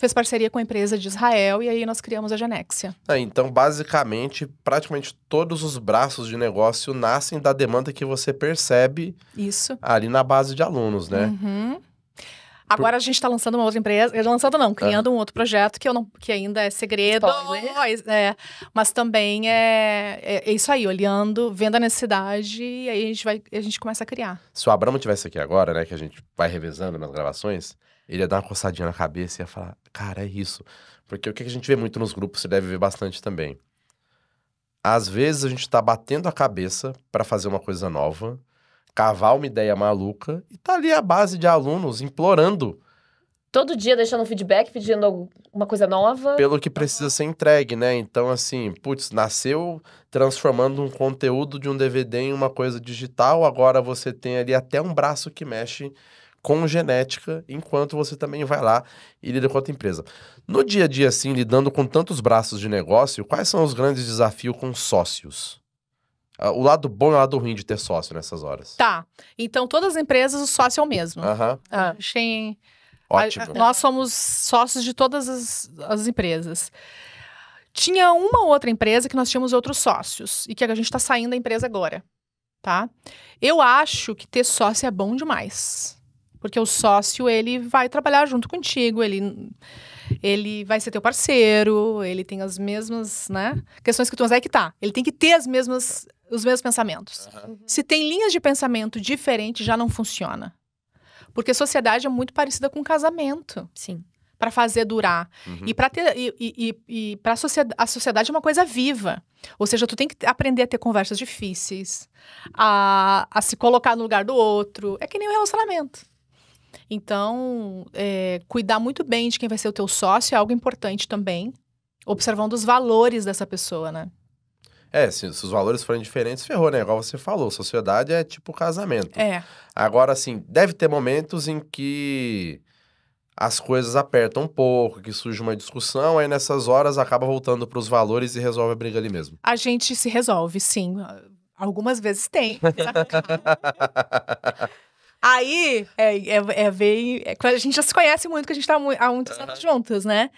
fez parceria com a empresa de Israel e aí nós criamos a Genexia. É, então, basicamente, praticamente todos os braços de negócio nascem da demanda que você percebe Isso. ali na base de alunos, né? Uhum. Agora a gente está lançando uma outra empresa, eh, lançando não, criando um outro projeto que eu não, que ainda é segredo, mas, é, mas também é, é, é, isso aí, olhando, vendo a necessidade e aí a gente vai, a gente começa a criar. Se o Abramo tivesse aqui agora, né, que a gente vai revezando nas gravações, ele ia dar uma coçadinha na cabeça e ia falar: Cara, é isso. Porque o que a gente vê muito nos grupos, você deve ver bastante também. Às vezes a gente tá batendo a cabeça para fazer uma coisa nova, cavar uma ideia maluca, e tá ali a base de alunos implorando todo dia deixando um feedback, pedindo uma coisa nova. Pelo que precisa ser entregue, né? Então, assim, putz, nasceu transformando um conteúdo de um DVD em uma coisa digital, agora você tem ali até um braço que mexe com genética, enquanto você também vai lá e lida com outra empresa. No dia a dia, assim, lidando com tantos braços de negócio, quais são os grandes desafios com sócios? Ah, o lado bom e o lado ruim de ter sócio nessas horas. Tá. Então, todas as empresas, o sócio é o mesmo. Aham. Uhum. Ótimo. A, nós somos sócios de todas as, as empresas. Tinha uma outra empresa que nós tínhamos outros sócios e que a gente está saindo da empresa agora, tá? Eu acho que ter sócio é bom demais. Porque o sócio, ele vai trabalhar junto contigo, ele, ele vai ser teu parceiro, ele tem as mesmas, né? Questões que tu... Mas aí é que tá. Ele tem que ter as mesmas, os mesmos pensamentos. Uhum. Se tem linhas de pensamento diferentes, já não funciona. Porque sociedade é muito parecida com casamento. Sim. Para fazer durar. Uhum. E para ter. E, e, e para sociedade, a sociedade é uma coisa viva. Ou seja, tu tem que aprender a ter conversas difíceis, a, a se colocar no lugar do outro. É que nem o um relacionamento. Então, é, cuidar muito bem de quem vai ser o teu sócio é algo importante também, observando os valores dessa pessoa, né? É, se, se, os valores forem diferentes, ferrou, né? Igual você falou, sociedade é tipo casamento. É. Agora, assim, deve ter momentos em que as coisas apertam um pouco, que surge uma discussão, aí nessas horas acaba voltando para os valores e resolve a briga ali mesmo. A gente se resolve, sim. Algumas vezes tem. *laughs* Aí, é, é, é É, a gente já se conhece muito, que a gente tá há muitos anos juntos, né?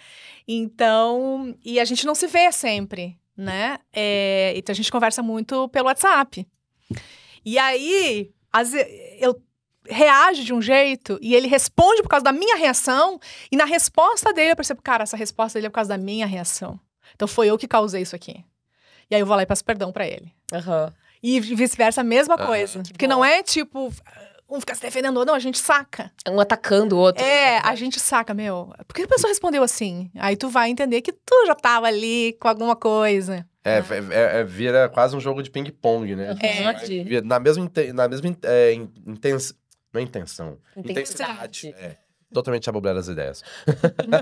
Então. E a gente não se vê sempre, né? É, então a gente conversa muito pelo WhatsApp. E aí, as, eu reage de um jeito e ele responde por causa da minha reação, e na resposta dele eu percebo, cara, essa resposta dele é por causa da minha reação. Então foi eu que causei isso aqui. E aí eu vou lá e peço perdão para ele. Uhum. E vice-versa, a mesma uhum. coisa. Que porque bom. não é tipo, um fica se defendendo ou não, a gente saca. Um atacando o outro. É, a gente saca, meu. Por que a pessoa respondeu assim? Aí tu vai entender que tu já tava ali com alguma coisa. É, é, é, é vira quase um jogo de ping-pong, né? Uhum, é. é. Na mesma, na mesma é, intenção. Não é intenção. Intensidade. intensidade. É. Totalmente aboblada as ideias. Uhum. *laughs*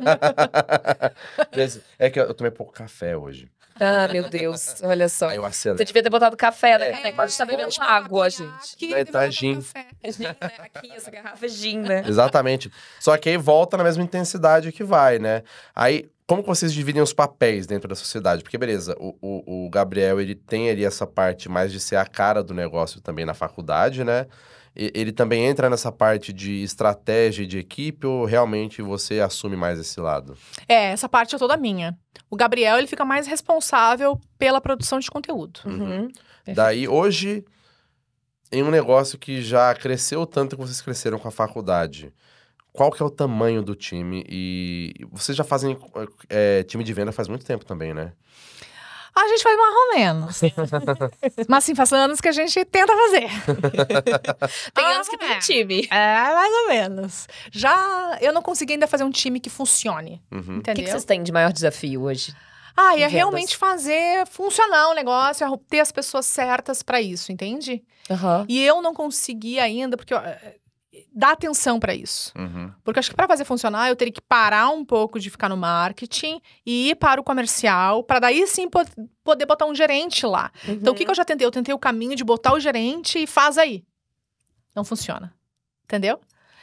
é que eu tomei pouco café hoje. Ah, meu Deus, olha só. Aí eu acelero. Você devia ter botado café na né? é, tá caneca, a gente tá bebendo água, gente. Que Daí tá gin. É gin né? Aqui, essa garrafa é gin, né? Exatamente. Só que aí volta na mesma intensidade que vai, né? Aí, como que vocês dividem os papéis dentro da sociedade? Porque, beleza, o, o, o Gabriel, ele tem ali essa parte mais de ser a cara do negócio também na faculdade, né? ele também entra nessa parte de estratégia de equipe ou realmente você assume mais esse lado? É, essa parte é toda minha. O Gabriel, ele fica mais responsável pela produção de conteúdo. Uhum. uhum. Daí, hoje, em um negócio que já cresceu tanto que vocês cresceram com a faculdade, qual que é o tamanho do time? E vocês já fazem... É, time de venda faz muito tempo também, né? Ah, a gente faz mais ou menos. *laughs* mas sim faz anos que a gente tenta fazer. *laughs* Tem anos que tem time. É, mais ou menos. Já eu não consegui ainda fazer um time que funcione. Uhum. Entendeu? O que, que vocês têm de maior desafio hoje? Ah, e é realmente fazer funcionar o negócio, é ter as pessoas certas para isso, entende? Uhum. E eu não consegui ainda, porque eh, dar atenção para isso. Uhum. Porque acho que para fazer funcionar, eu teria que parar um pouco de ficar no marketing e ir para o comercial, para daí sim po poder botar um gerente lá. Uhum. Então, o que, uhum. que eu já tentei? Eu tentei o caminho de botar o gerente e faz aí. Não funciona. Entendeu?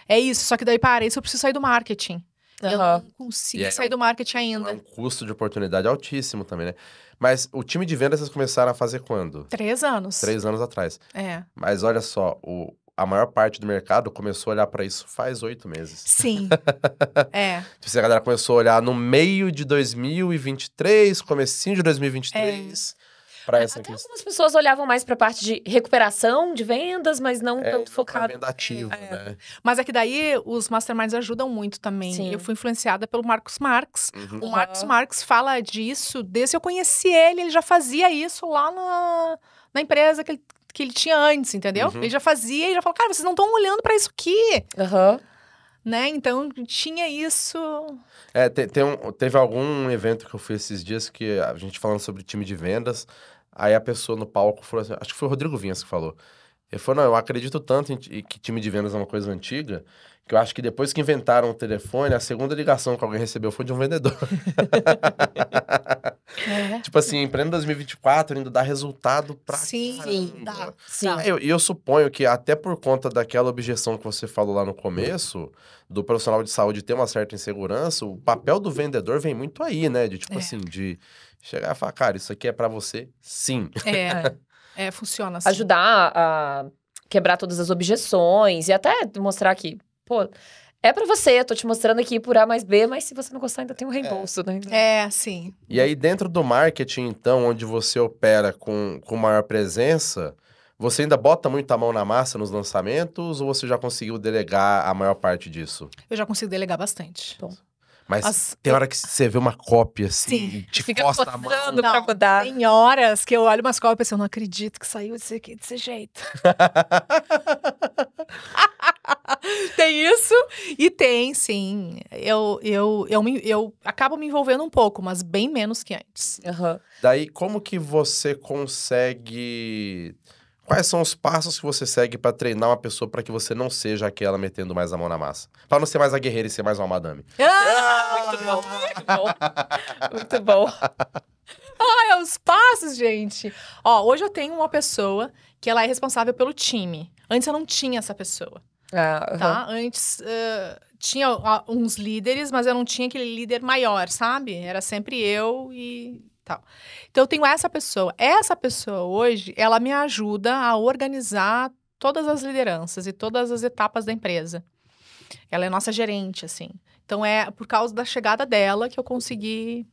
É isso. Só que daí, para isso, eu preciso sair do marketing. Uhum. Eu não consigo é sair do marketing ainda. É um custo de oportunidade altíssimo também, né? Mas o time de vendas vocês começaram a fazer quando? Três anos. Três anos atrás. É. Mas olha só, o, a maior parte do mercado começou a olhar para isso faz oito meses. Sim. *laughs* é. Tipo assim, a galera começou a olhar no meio de 2023, comecinho de 2023. É. Pra essa Até questão. algumas pessoas olhavam mais para a parte de recuperação de vendas, mas não é, tanto focado. Venda ativa, é, é. né? Mas é que daí os masterminds ajudam muito também. Sim. Eu fui influenciada pelo Marcos Marx. Uhum. O Marcos Marx fala disso desde eu conheci ele, ele já fazia isso lá na, na empresa que ele que ele tinha antes, entendeu? Uhum. Ele já fazia e já falou, cara, vocês não estão olhando para isso aqui. Uhum. Né? Então tinha isso. É, te, te um, teve algum evento que eu fui esses dias que a gente falando sobre time de vendas, aí a pessoa no palco falou assim, acho que foi o Rodrigo Vinhas que falou. Ele falou, não, eu acredito tanto em, que time de vendas é uma coisa antiga, que eu acho que depois que inventaram o telefone, a segunda ligação que alguém recebeu foi de um vendedor. é. *laughs* Tipo assim, empreenda 2024 ainda dá resultado pra Sim, caramba. dá. Sim. Ah, e eu, eu, suponho que até por conta daquela objeção que você falou lá no começo, do profissional de saúde ter uma certa insegurança, o papel do vendedor vem muito aí, né? De tipo é. assim, de chegar e falar, cara, isso aqui é para você? Sim. É. *laughs* É, funciona assim. Ajudar a quebrar todas as objeções e até mostrar que, pô, é para você, eu tô te mostrando aqui por A mais B, mas se você não gostar, ainda tem um é. reembolso, é. né? É, sim. E aí, dentro do marketing, então, onde você opera com, com maior presença, você ainda bota muito a mão na massa nos lançamentos ou você já conseguiu delegar a maior parte disso? Eu já consigo delegar bastante. Bom. Mas As... tem hora que você vê uma cópia assim, Sim. te Fica a mão. mudar. Tem horas que eu olho umas cópias e assim, eu não acredito que saiu desse, aqui, desse jeito. *laughs* tem isso e tem, sim. Eu, eu, eu, me, eu acabo me envolvendo um pouco, mas bem menos que antes. Uhum. Daí, como que você consegue Quais são os passos que você segue para treinar uma pessoa para que você não seja aquela metendo mais a mão na massa? Para não ser mais a guerreira e ser mais uma madame. Ah, muito bom, muito bom. Muito bom. *laughs* Ah, é os passos, gente. Ó, hoje eu tenho uma pessoa que ela é responsável pelo time. Antes eu não tinha essa pessoa. Ah, uhum. tá? Antes uh, tinha uh, uns líderes, mas eu não tinha aquele líder maior, sabe? Era sempre eu e Tal. Então eu tenho essa pessoa. Essa pessoa hoje, ela me ajuda a organizar todas as lideranças e todas as etapas da empresa. Ela é nossa gerente, assim. Então é por causa da chegada dela que eu consegui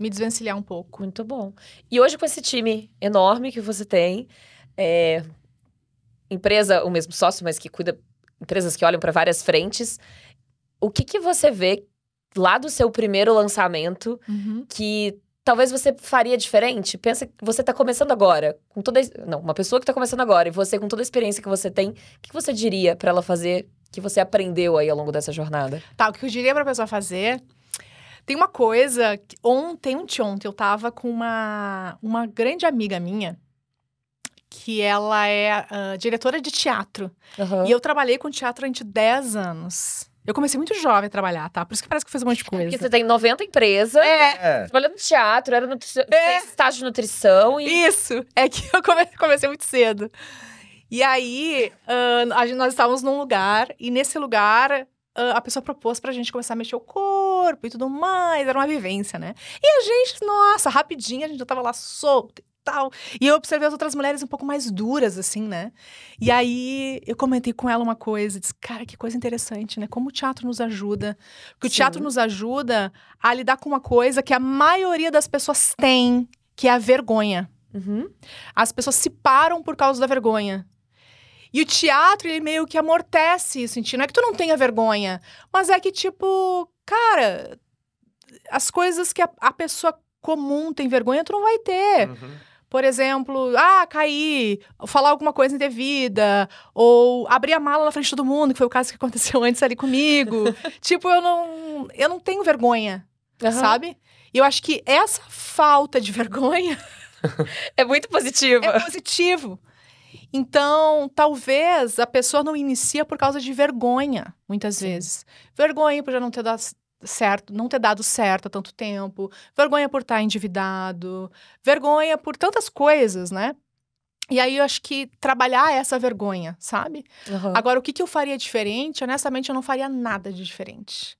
me desvencilhar um pouco. Muito bom. E hoje com esse time enorme que você tem, é... empresa, o mesmo sócio, mas que cuida empresas que olham para várias frentes, o que que você vê lá do seu primeiro lançamento uhum. que talvez você faria diferente. Pensa que você está começando agora, com toda não, uma pessoa que está começando agora e você com toda a experiência que você tem, o que você diria para ela fazer que você aprendeu aí ao longo dessa jornada? Tá, o que eu diria para a pessoa fazer? Tem uma coisa, que, ontem, ontem, ontem eu estava com uma uma grande amiga minha, que ela é uh, diretora de teatro. Uhum. E eu trabalhei com teatro durante 10 anos. Eu comecei muito jovem a trabalhar, tá? Por isso que parece que fez fiz um monte de é, coisa. Porque você tem 90 empresas. É. Trabalhando no teatro, era no é. estágio de nutrição. E... Isso. É que eu comecei muito cedo. E aí, uh, a gente, nós estávamos num lugar, e nesse lugar, a pessoa propôs pra gente começar a mexer o corpo e tudo mais, era uma vivência, né? E a gente, nossa, rapidinho, a gente já tava lá solto tal. E eu observei as outras mulheres um pouco mais duras, assim, né? E aí eu comentei com ela uma coisa, disse, cara, que coisa interessante, né? Como o teatro nos ajuda. Porque Sim. o teatro nos ajuda a lidar com uma coisa que a maioria das pessoas tem, que é a vergonha. Uhum. As pessoas se param por causa da vergonha. E o teatro, ele meio que amortece isso em ti. Não é que tu não tenha vergonha, mas é que, tipo, cara, as coisas que a, a pessoa comum tem vergonha, tu não vai ter. Uhum. Por exemplo, ah, cair falar alguma coisa indevida, ou abrir a mala na frente de todo mundo, que foi o caso que aconteceu *laughs* antes ali comigo. tipo, eu não, eu não tenho vergonha, uhum. sabe? E eu acho que essa falta de *laughs* vergonha é muito positiva. É positivo. Então, talvez a pessoa não inicia por causa de vergonha, muitas Sim. vezes. Vergonha por já não ter dado, certo, não ter dado certo há tanto tempo, vergonha por estar endividado, vergonha por tantas coisas, né? E aí eu acho que trabalhar é essa vergonha, sabe? Uhum. Agora, o que, que eu faria diferente? Honestamente, eu não faria nada de diferente.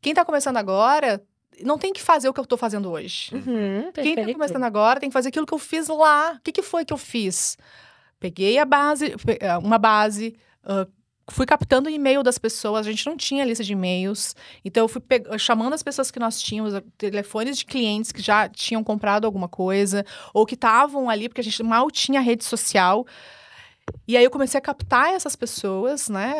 Quem tá começando agora não tem que fazer o que eu tô fazendo hoje. Uhum, Quem tá começando agora tem que fazer aquilo que eu fiz lá. O que, que foi que eu fiz? Peguei a base, eh, uma base, uh, fui captando o e-mail das pessoas, a gente não tinha lista de e-mails, então eu fui chamando as pessoas que nós tínhamos, telefones de clientes que já tinham comprado alguma coisa, ou que estavam ali, porque a gente mal tinha rede social. E aí eu comecei a captar essas pessoas, né?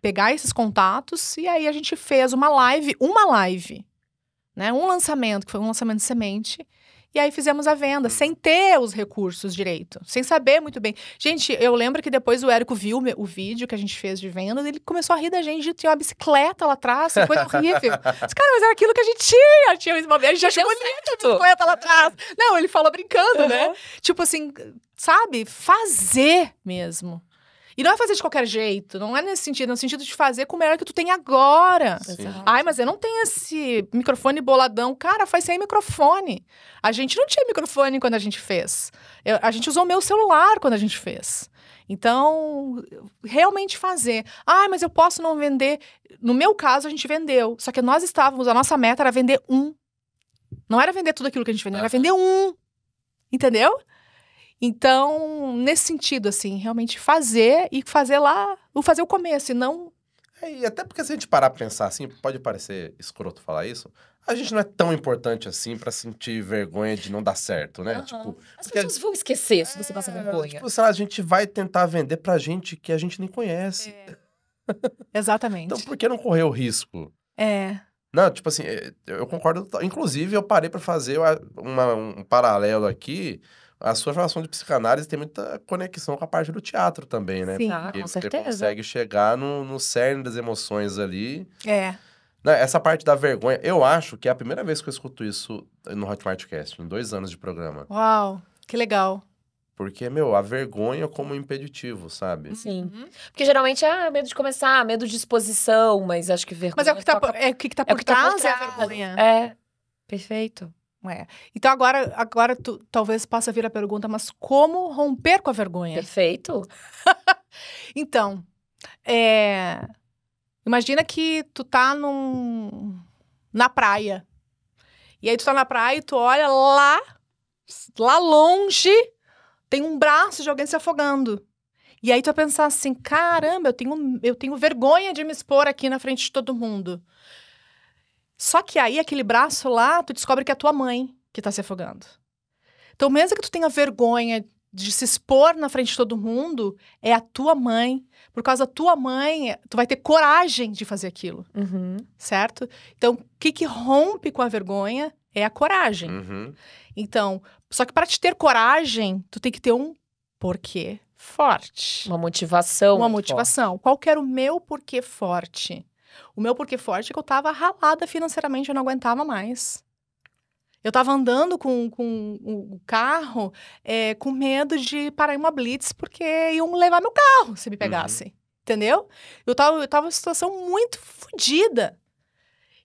Pegar esses contatos, e aí a gente fez uma live, uma live, né? Um lançamento, que foi um lançamento de semente. E aí fizemos a venda, hum. sem ter os recursos direito, sem saber muito bem. Gente, eu lembro que depois o Érico viu o vídeo que a gente fez de venda, ele começou a rir da gente, tinha uma bicicleta lá atrás, coisa horrível. Mas, *laughs* cara, mas era aquilo que a gente tinha, tinha esse a gente já chegou certo. bicicleta lá atrás. Não, ele falou brincando, né? Tipo assim, sabe, fazer mesmo. E não é fazer de qualquer jeito, não é nesse sentido, é no sentido de fazer com o melhor que tu tem agora. Sim. Ai, mas eu não tenho esse microfone boladão. Cara, faz sem microfone. A gente não tinha microfone quando a gente fez. Eu, a gente usou o meu celular quando a gente fez. Então, realmente fazer. ai mas eu posso não vender. No meu caso, a gente vendeu. Só que nós estávamos, a nossa meta era vender um. Não era vender tudo aquilo que a gente vendeu, era vender um. Entendeu? Então, nesse sentido, assim, realmente fazer e fazer lá, o fazer o começo e não. É, e até porque se a gente parar pra pensar assim, pode parecer escroto falar isso, a gente não é tão importante assim para sentir vergonha de não dar certo, né? Uhum. Tipo, As pessoas vão esquecer se você é, passa vergonha. Tipo, sei lá, a gente vai tentar vender pra gente que a gente nem conhece. É. *laughs* Exatamente. Então, por que não correr o risco? É. Não, tipo assim, é, eu concordo. Inclusive, eu parei para fazer uma, um paralelo aqui a sua formação de psicanálise tem muita conexão com a parte do teatro também, né? Sim, com você certeza. Você consegue chegar no, no cerne das emoções ali. É. Não, né, essa parte da vergonha, eu acho que é a primeira vez que eu escuto isso no Hotmartcast, em dois anos de programa. Uau, que legal. Porque, meu, a vergonha como impeditivo, sabe? Sim. Uhum. Porque geralmente é medo de começar, medo de exposição, mas acho que vergonha. Mas é o que tá, é o que, está tá por é, tá é tá trás, tá por é trás. é, perfeito. É. Então agora, agora tu, talvez possa vir a pergunta, mas como romper com a vergonha? Perfeito. *laughs* então, é, imagina que tu tá num, na praia. E aí tu tá na praia e tu olha lá, lá longe, tem um braço de alguém se afogando. E aí tu vai pensar assim, caramba, eu tenho, eu tenho vergonha de me expor aqui na frente de todo mundo. Só que aí, aquele braço lá, tu descobre que é a tua mãe que tá se afogando. Então, mesmo que tu tenha vergonha de se expor na frente de todo mundo, é a tua mãe. Por causa da tua mãe, tu vai ter coragem de fazer aquilo. Uhum. Certo? Então, o que, que rompe com a vergonha é a coragem. Uhum. Então, só que para te ter coragem, tu tem que ter um porquê forte. Uma motivação. Uma motivação. Forte. Qual que era o meu porquê forte? O meu porquê forte é que eu estava ralada financeiramente, eu não aguentava mais. Eu estava andando com, com o carro é, com medo de parar em uma blitz, porque iam levar meu carro se me pegassem. Uhum. Entendeu? Eu estava eu tava em uma situação muito fodida.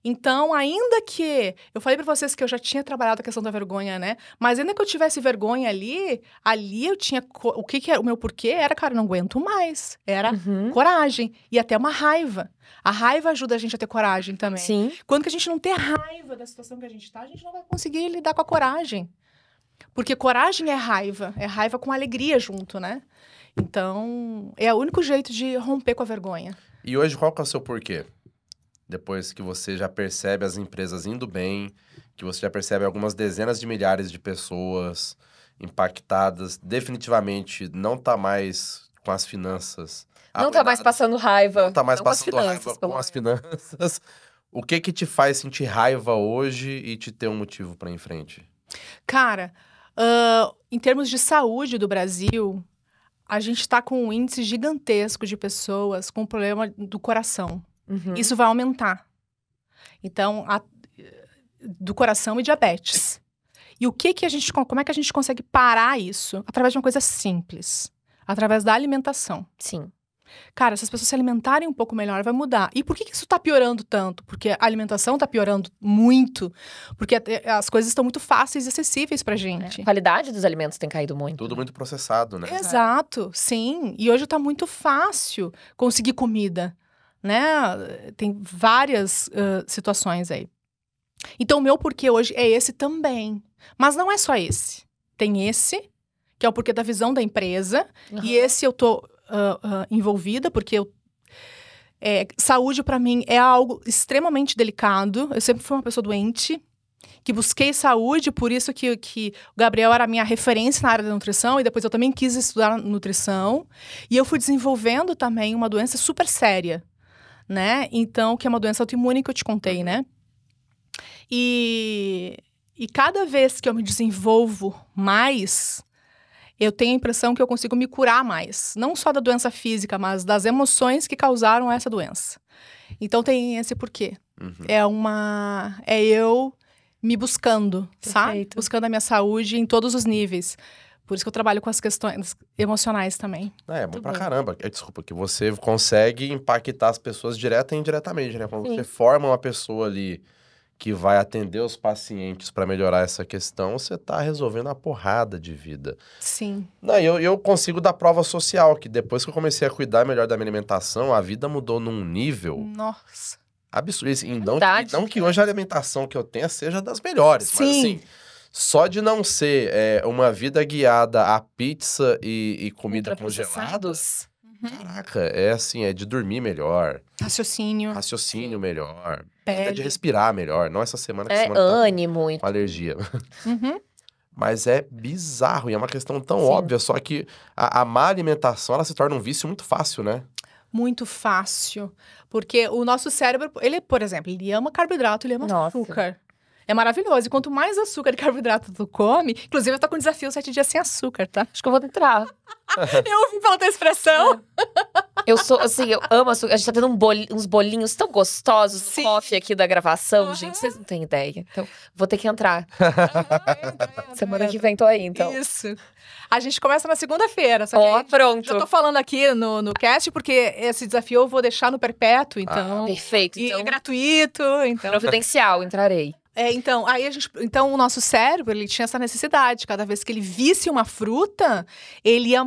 Então, ainda que eu falei para vocês que eu já tinha trabalhado a questão da vergonha, né? Mas ainda que eu tivesse vergonha ali, ali eu tinha o que que era é, o meu porquê era, cara, não aguento mais. Era uhum. coragem e até uma raiva. A raiva ajuda a gente a ter coragem também. Sim. Quando que a gente não ter raiva da situação que a gente tá, a gente não vai conseguir lidar com a coragem. Porque coragem é raiva, é raiva com alegria junto, né? Então, é o único jeito de romper com a vergonha. E hoje qual que é o seu porquê? depois que você já percebe as empresas indo bem, que você já percebe algumas dezenas de milhares de pessoas impactadas, definitivamente não está mais com as finanças. Não está mais passando raiva. Não está mais não passando com finanças, raiva com as finanças. *laughs* O que que te faz sentir raiva hoje e te ter um motivo para em frente? Cara, uh, em termos de saúde do Brasil, a gente está com um índice gigantesco de pessoas com problema do coração. Uhum. Isso vai aumentar. Então, a, do coração e diabetes. E o que que a gente, como é que a gente consegue parar isso? Através de uma coisa simples, através da alimentação. Sim. Cara, se as pessoas se alimentarem um pouco melhor, vai mudar. E por que, que isso está piorando tanto? Porque a alimentação está piorando muito, porque as coisas estão muito fáceis e acessíveis para é, gente. É. A qualidade dos alimentos tem caído muito. Tudo né? muito processado, né? Exato, sim. E hoje está muito fácil conseguir comida né? Tem várias uh, situações aí. Então, o meu porquê hoje é esse também. Mas não é só esse. Tem esse, que é o porquê da visão da empresa, uhum. e esse eu tô uh, uh, envolvida, porque eu é, saúde para mim é algo extremamente delicado. Eu sempre fui uma pessoa doente, que busquei saúde, por isso que, que o Gabriel era a minha referência na área da nutrição, e depois eu também quis estudar nutrição. E eu fui desenvolvendo também uma doença super séria, né? Então, que é uma doença autoimune que eu te contei, né? E, e cada vez que eu me desenvolvo mais, eu tenho a impressão que eu consigo me curar mais, não só da doença física, mas das emoções que causaram essa doença. Então tem esse porquê. Uhum. É uma é eu me buscando, Perfeito. sabe? Buscando a minha saúde em todos os níveis. Por isso que eu trabalho com as questões emocionais também. É, é bom pra bom. caramba. É, desculpa, que você consegue impactar as pessoas direta e indiretamente, né? Quando Sim. você forma uma pessoa ali que vai atender os pacientes para melhorar essa questão, você está resolvendo a porrada de vida. Sim. Não, eu, eu consigo dar prova social, que depois que eu comecei a cuidar melhor da minha alimentação, a vida mudou num nível. Nossa. Absurdo. Assim, não, não que hoje a alimentação que eu tenha seja das melhores, Sim. mas assim só de não ser é, uma vida guiada a pizza e, e comida congelada. Uhum. Caraca, é assim, é de dormir melhor. Raciocínio. Raciocínio melhor. Pele. Até de respirar melhor. Não essa semana que é, semana tá ânimo. Tá com alergia. *laughs* Uhum. Mas é bizarro e é uma questão tão Sim. óbvia, só que a, a má alimentação, ela se torna um vício muito fácil, né? muito fácil. Porque o nosso cérebro, ele, por exemplo, ele ama carboidrato, ele ama Nossa. açúcar. É maravilhoso. E quanto mais açúcar e *laughs* carboidrato tu come, inclusive eu tô com um desafio sete dias sem açúcar, tá? Acho que eu vou entrar. *laughs* eu ouvi pela tua expressão. É. Eu sou, assim, eu amo açúcar. A gente tá tendo um bol, uns bolinhos tão gostosos, Sim. coffee aqui da gravação, uhum. gente. Vocês não têm ideia. Então, vou ter que entrar. Uhum, entra, entra, Semana entra. que vem tô aí, então. Isso. A gente começa na segunda-feira. Ó, oh, pronto. Eu tô falando aqui no, no cast, porque esse desafio eu vou deixar no perpétuo, então. Ah, perfeito. Então, e é gratuito, então. Providencial, entrarei. É, então, aí a gente, então o nosso cérebro, ele tinha essa necessidade, cada vez que ele visse uma fruta, ele ia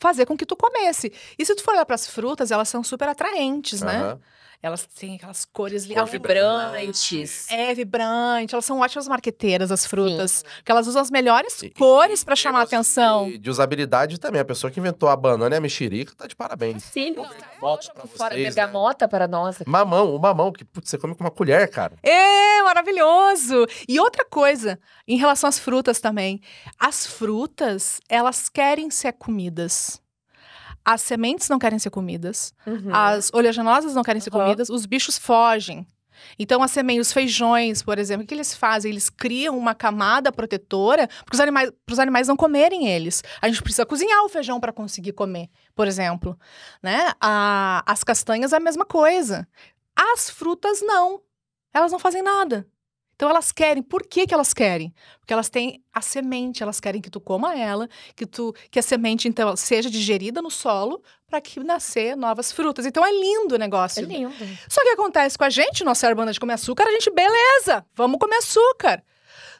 fazer com que tu comesse. E se tu for olhar para as frutas, elas são super atraentes, né? Elas têm aquelas cores Cor vibrantes. É, vibrante. Elas são ótimas marqueteiras, as frutas. Sim. Porque elas usam as melhores e, cores para chamar a atenção. E de usabilidade também. A pessoa que inventou a banana e a mexerica tá de parabéns. Sim, Pô, para é pra vocês, fora né? bergamota né? para nós. Aqui. Mamão, o mamão, que putz, você come com uma colher, cara. É, maravilhoso! E outra coisa, em relação às frutas também. As frutas, elas querem ser comidas as sementes não querem ser comidas, uhum. as oleaginosas não querem ser uhum. comidas, os bichos fogem. Então, as sementes, os feijões, por exemplo, o que eles fazem? Eles criam uma camada protetora para os animais, animais não comerem eles. A gente precisa cozinhar o feijão para conseguir comer, por exemplo. Né? A, as castanhas, a mesma coisa. As frutas, não. Elas não fazem nada. Então elas querem. Por que, que elas querem? Porque elas têm a semente, elas querem que tu coma ela, que tu que a semente então seja digerida no solo para que nascer novas frutas. Então é lindo o é negócio. É lindo. Só que acontece com a gente, nossa urbana de comer açúcar, a gente beleza, vamos comer açúcar.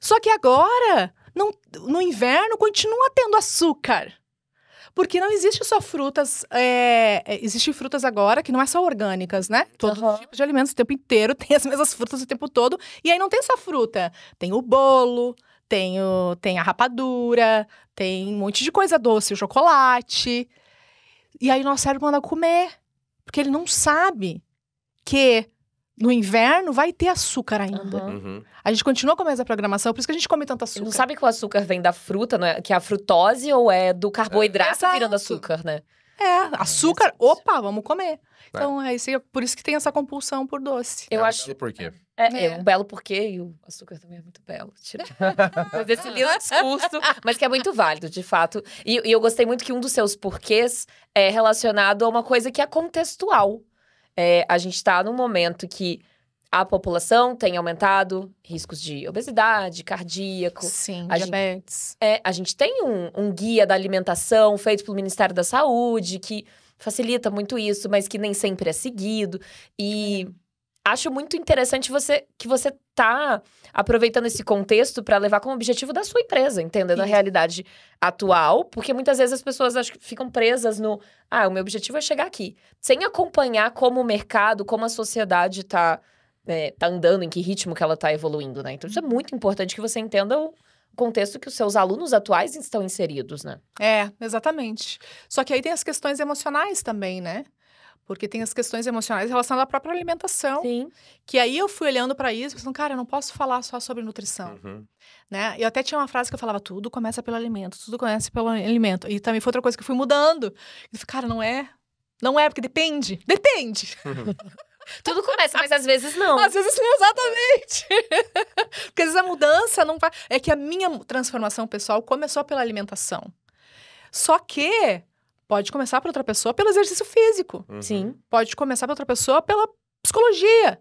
Só que agora, não, no inverno continua tendo açúcar. Porque não existe só frutas. É, Existem frutas agora que não é só orgânicas, né? Todos uhum. os tipos de alimentos o tempo inteiro *laughs* tem as mesmas frutas o tempo todo. E aí não tem só fruta. Tem o bolo, tem, o, tem a rapadura, tem um monte de coisa doce, o chocolate. E aí o nosso cérebro manda comer. Porque ele não sabe que no inverno vai ter açúcar ainda. Uhum. A gente continua com a mesma programação, por isso que a gente come tanto açúcar. Não sabe que o açúcar vem da fruta, é? que é a frutose, ou é do carboidrato é, virando açúcar, né? É, açúcar, opa, vamos comer. Então, é isso, por isso que tem essa compulsão por doce. Eu, acho. Sei por quê. É, é, um é, belo porquê e o açúcar também é muito belo. Tira. Mas esse lindo discurso, mas que é muito válido, de fato. E, e eu gostei muito que um dos seus porquês é relacionado a uma coisa que é contextual. É, a gente está num momento que a população tem aumentado riscos de obesidade, cardíaco. Sim, a diabetes. Gente, é, a gente tem um, um guia da alimentação feito pelo Ministério da Saúde que facilita muito isso, mas que nem sempre é seguido. E acho muito interessante você que você tá aproveitando esse contexto para levar como objetivo da sua empresa, entendendo a realidade atual, porque muitas vezes as pessoas acho que ficam presas no, ah, o meu objetivo é chegar aqui, sem acompanhar como o mercado, como a sociedade está né, tá andando, em que ritmo que ela está evoluindo, né? Então isso é muito importante que você entenda o contexto que os seus alunos atuais estão inseridos, né? É, exatamente. Só que aí tem as questões emocionais também, né? Porque tem as questões emocionais relacionadas à própria alimentação. Sim. Que aí eu fui olhando para isso, pensando, cara, eu não posso falar só sobre nutrição. Uhum. Né? Eu até tinha uma frase que eu falava, tudo começa pelo alimento, tudo começa pelo alimento. E também foi outra coisa que eu fui mudando. Eu falei, cara, não é. Não é, porque depende. Depende. *laughs* Tudo começa, mas às vezes não. Às vezes não, exatamente. *laughs* Porque às vezes a mudança não vai. É que a minha transformação pessoal começou pela alimentação. Só que Pode começar para outra pessoa pelo exercício físico. Uhum. Sim. Pode começar para outra pessoa pela psicologia.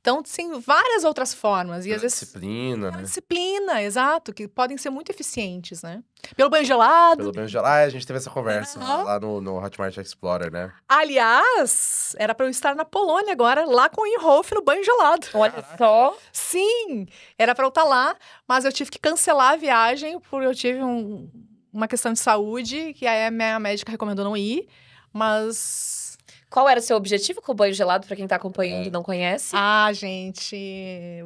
Então, tem várias outras formas. E às vezes, disciplina, né? Disciplina, exato, que podem ser muito eficientes, né? Pelo banho gelado. Pelo banho gelado, ah, a gente teve essa conversa uhum. lá no, no, Hotmart Explorer, né? Aliás, era para eu estar na Polônia agora, lá com o Inhofe no banho gelado. Olha só. Sim, era para eu estar lá, mas eu tive que cancelar a viagem porque eu tive um, uma questão de saúde, que aí a minha médica recomendou não ir, mas. Qual era o seu objetivo com o banho gelado, para quem tá acompanhando e não conhece? Ah, gente,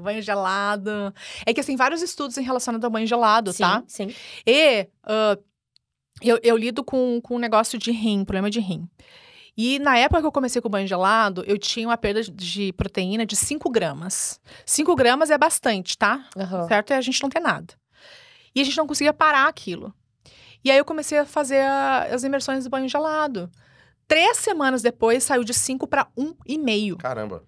banho gelado. É que, assim, vários estudos em relação ao banho gelado, sim, tá? Sim. E uh, eu, eu lido com, com um negócio de rim, problema de rim. E na época que eu comecei com o banho gelado, eu tinha uma perda de proteína de 5 gramas. 5 gramas é bastante, tá? Uhum. Certo? E a gente não tem nada. E a gente não conseguia parar aquilo. E aí eu comecei a fazer a, as imersões do banho gelado. Três semanas depois, saiu de cinco para um e meio. Caramba.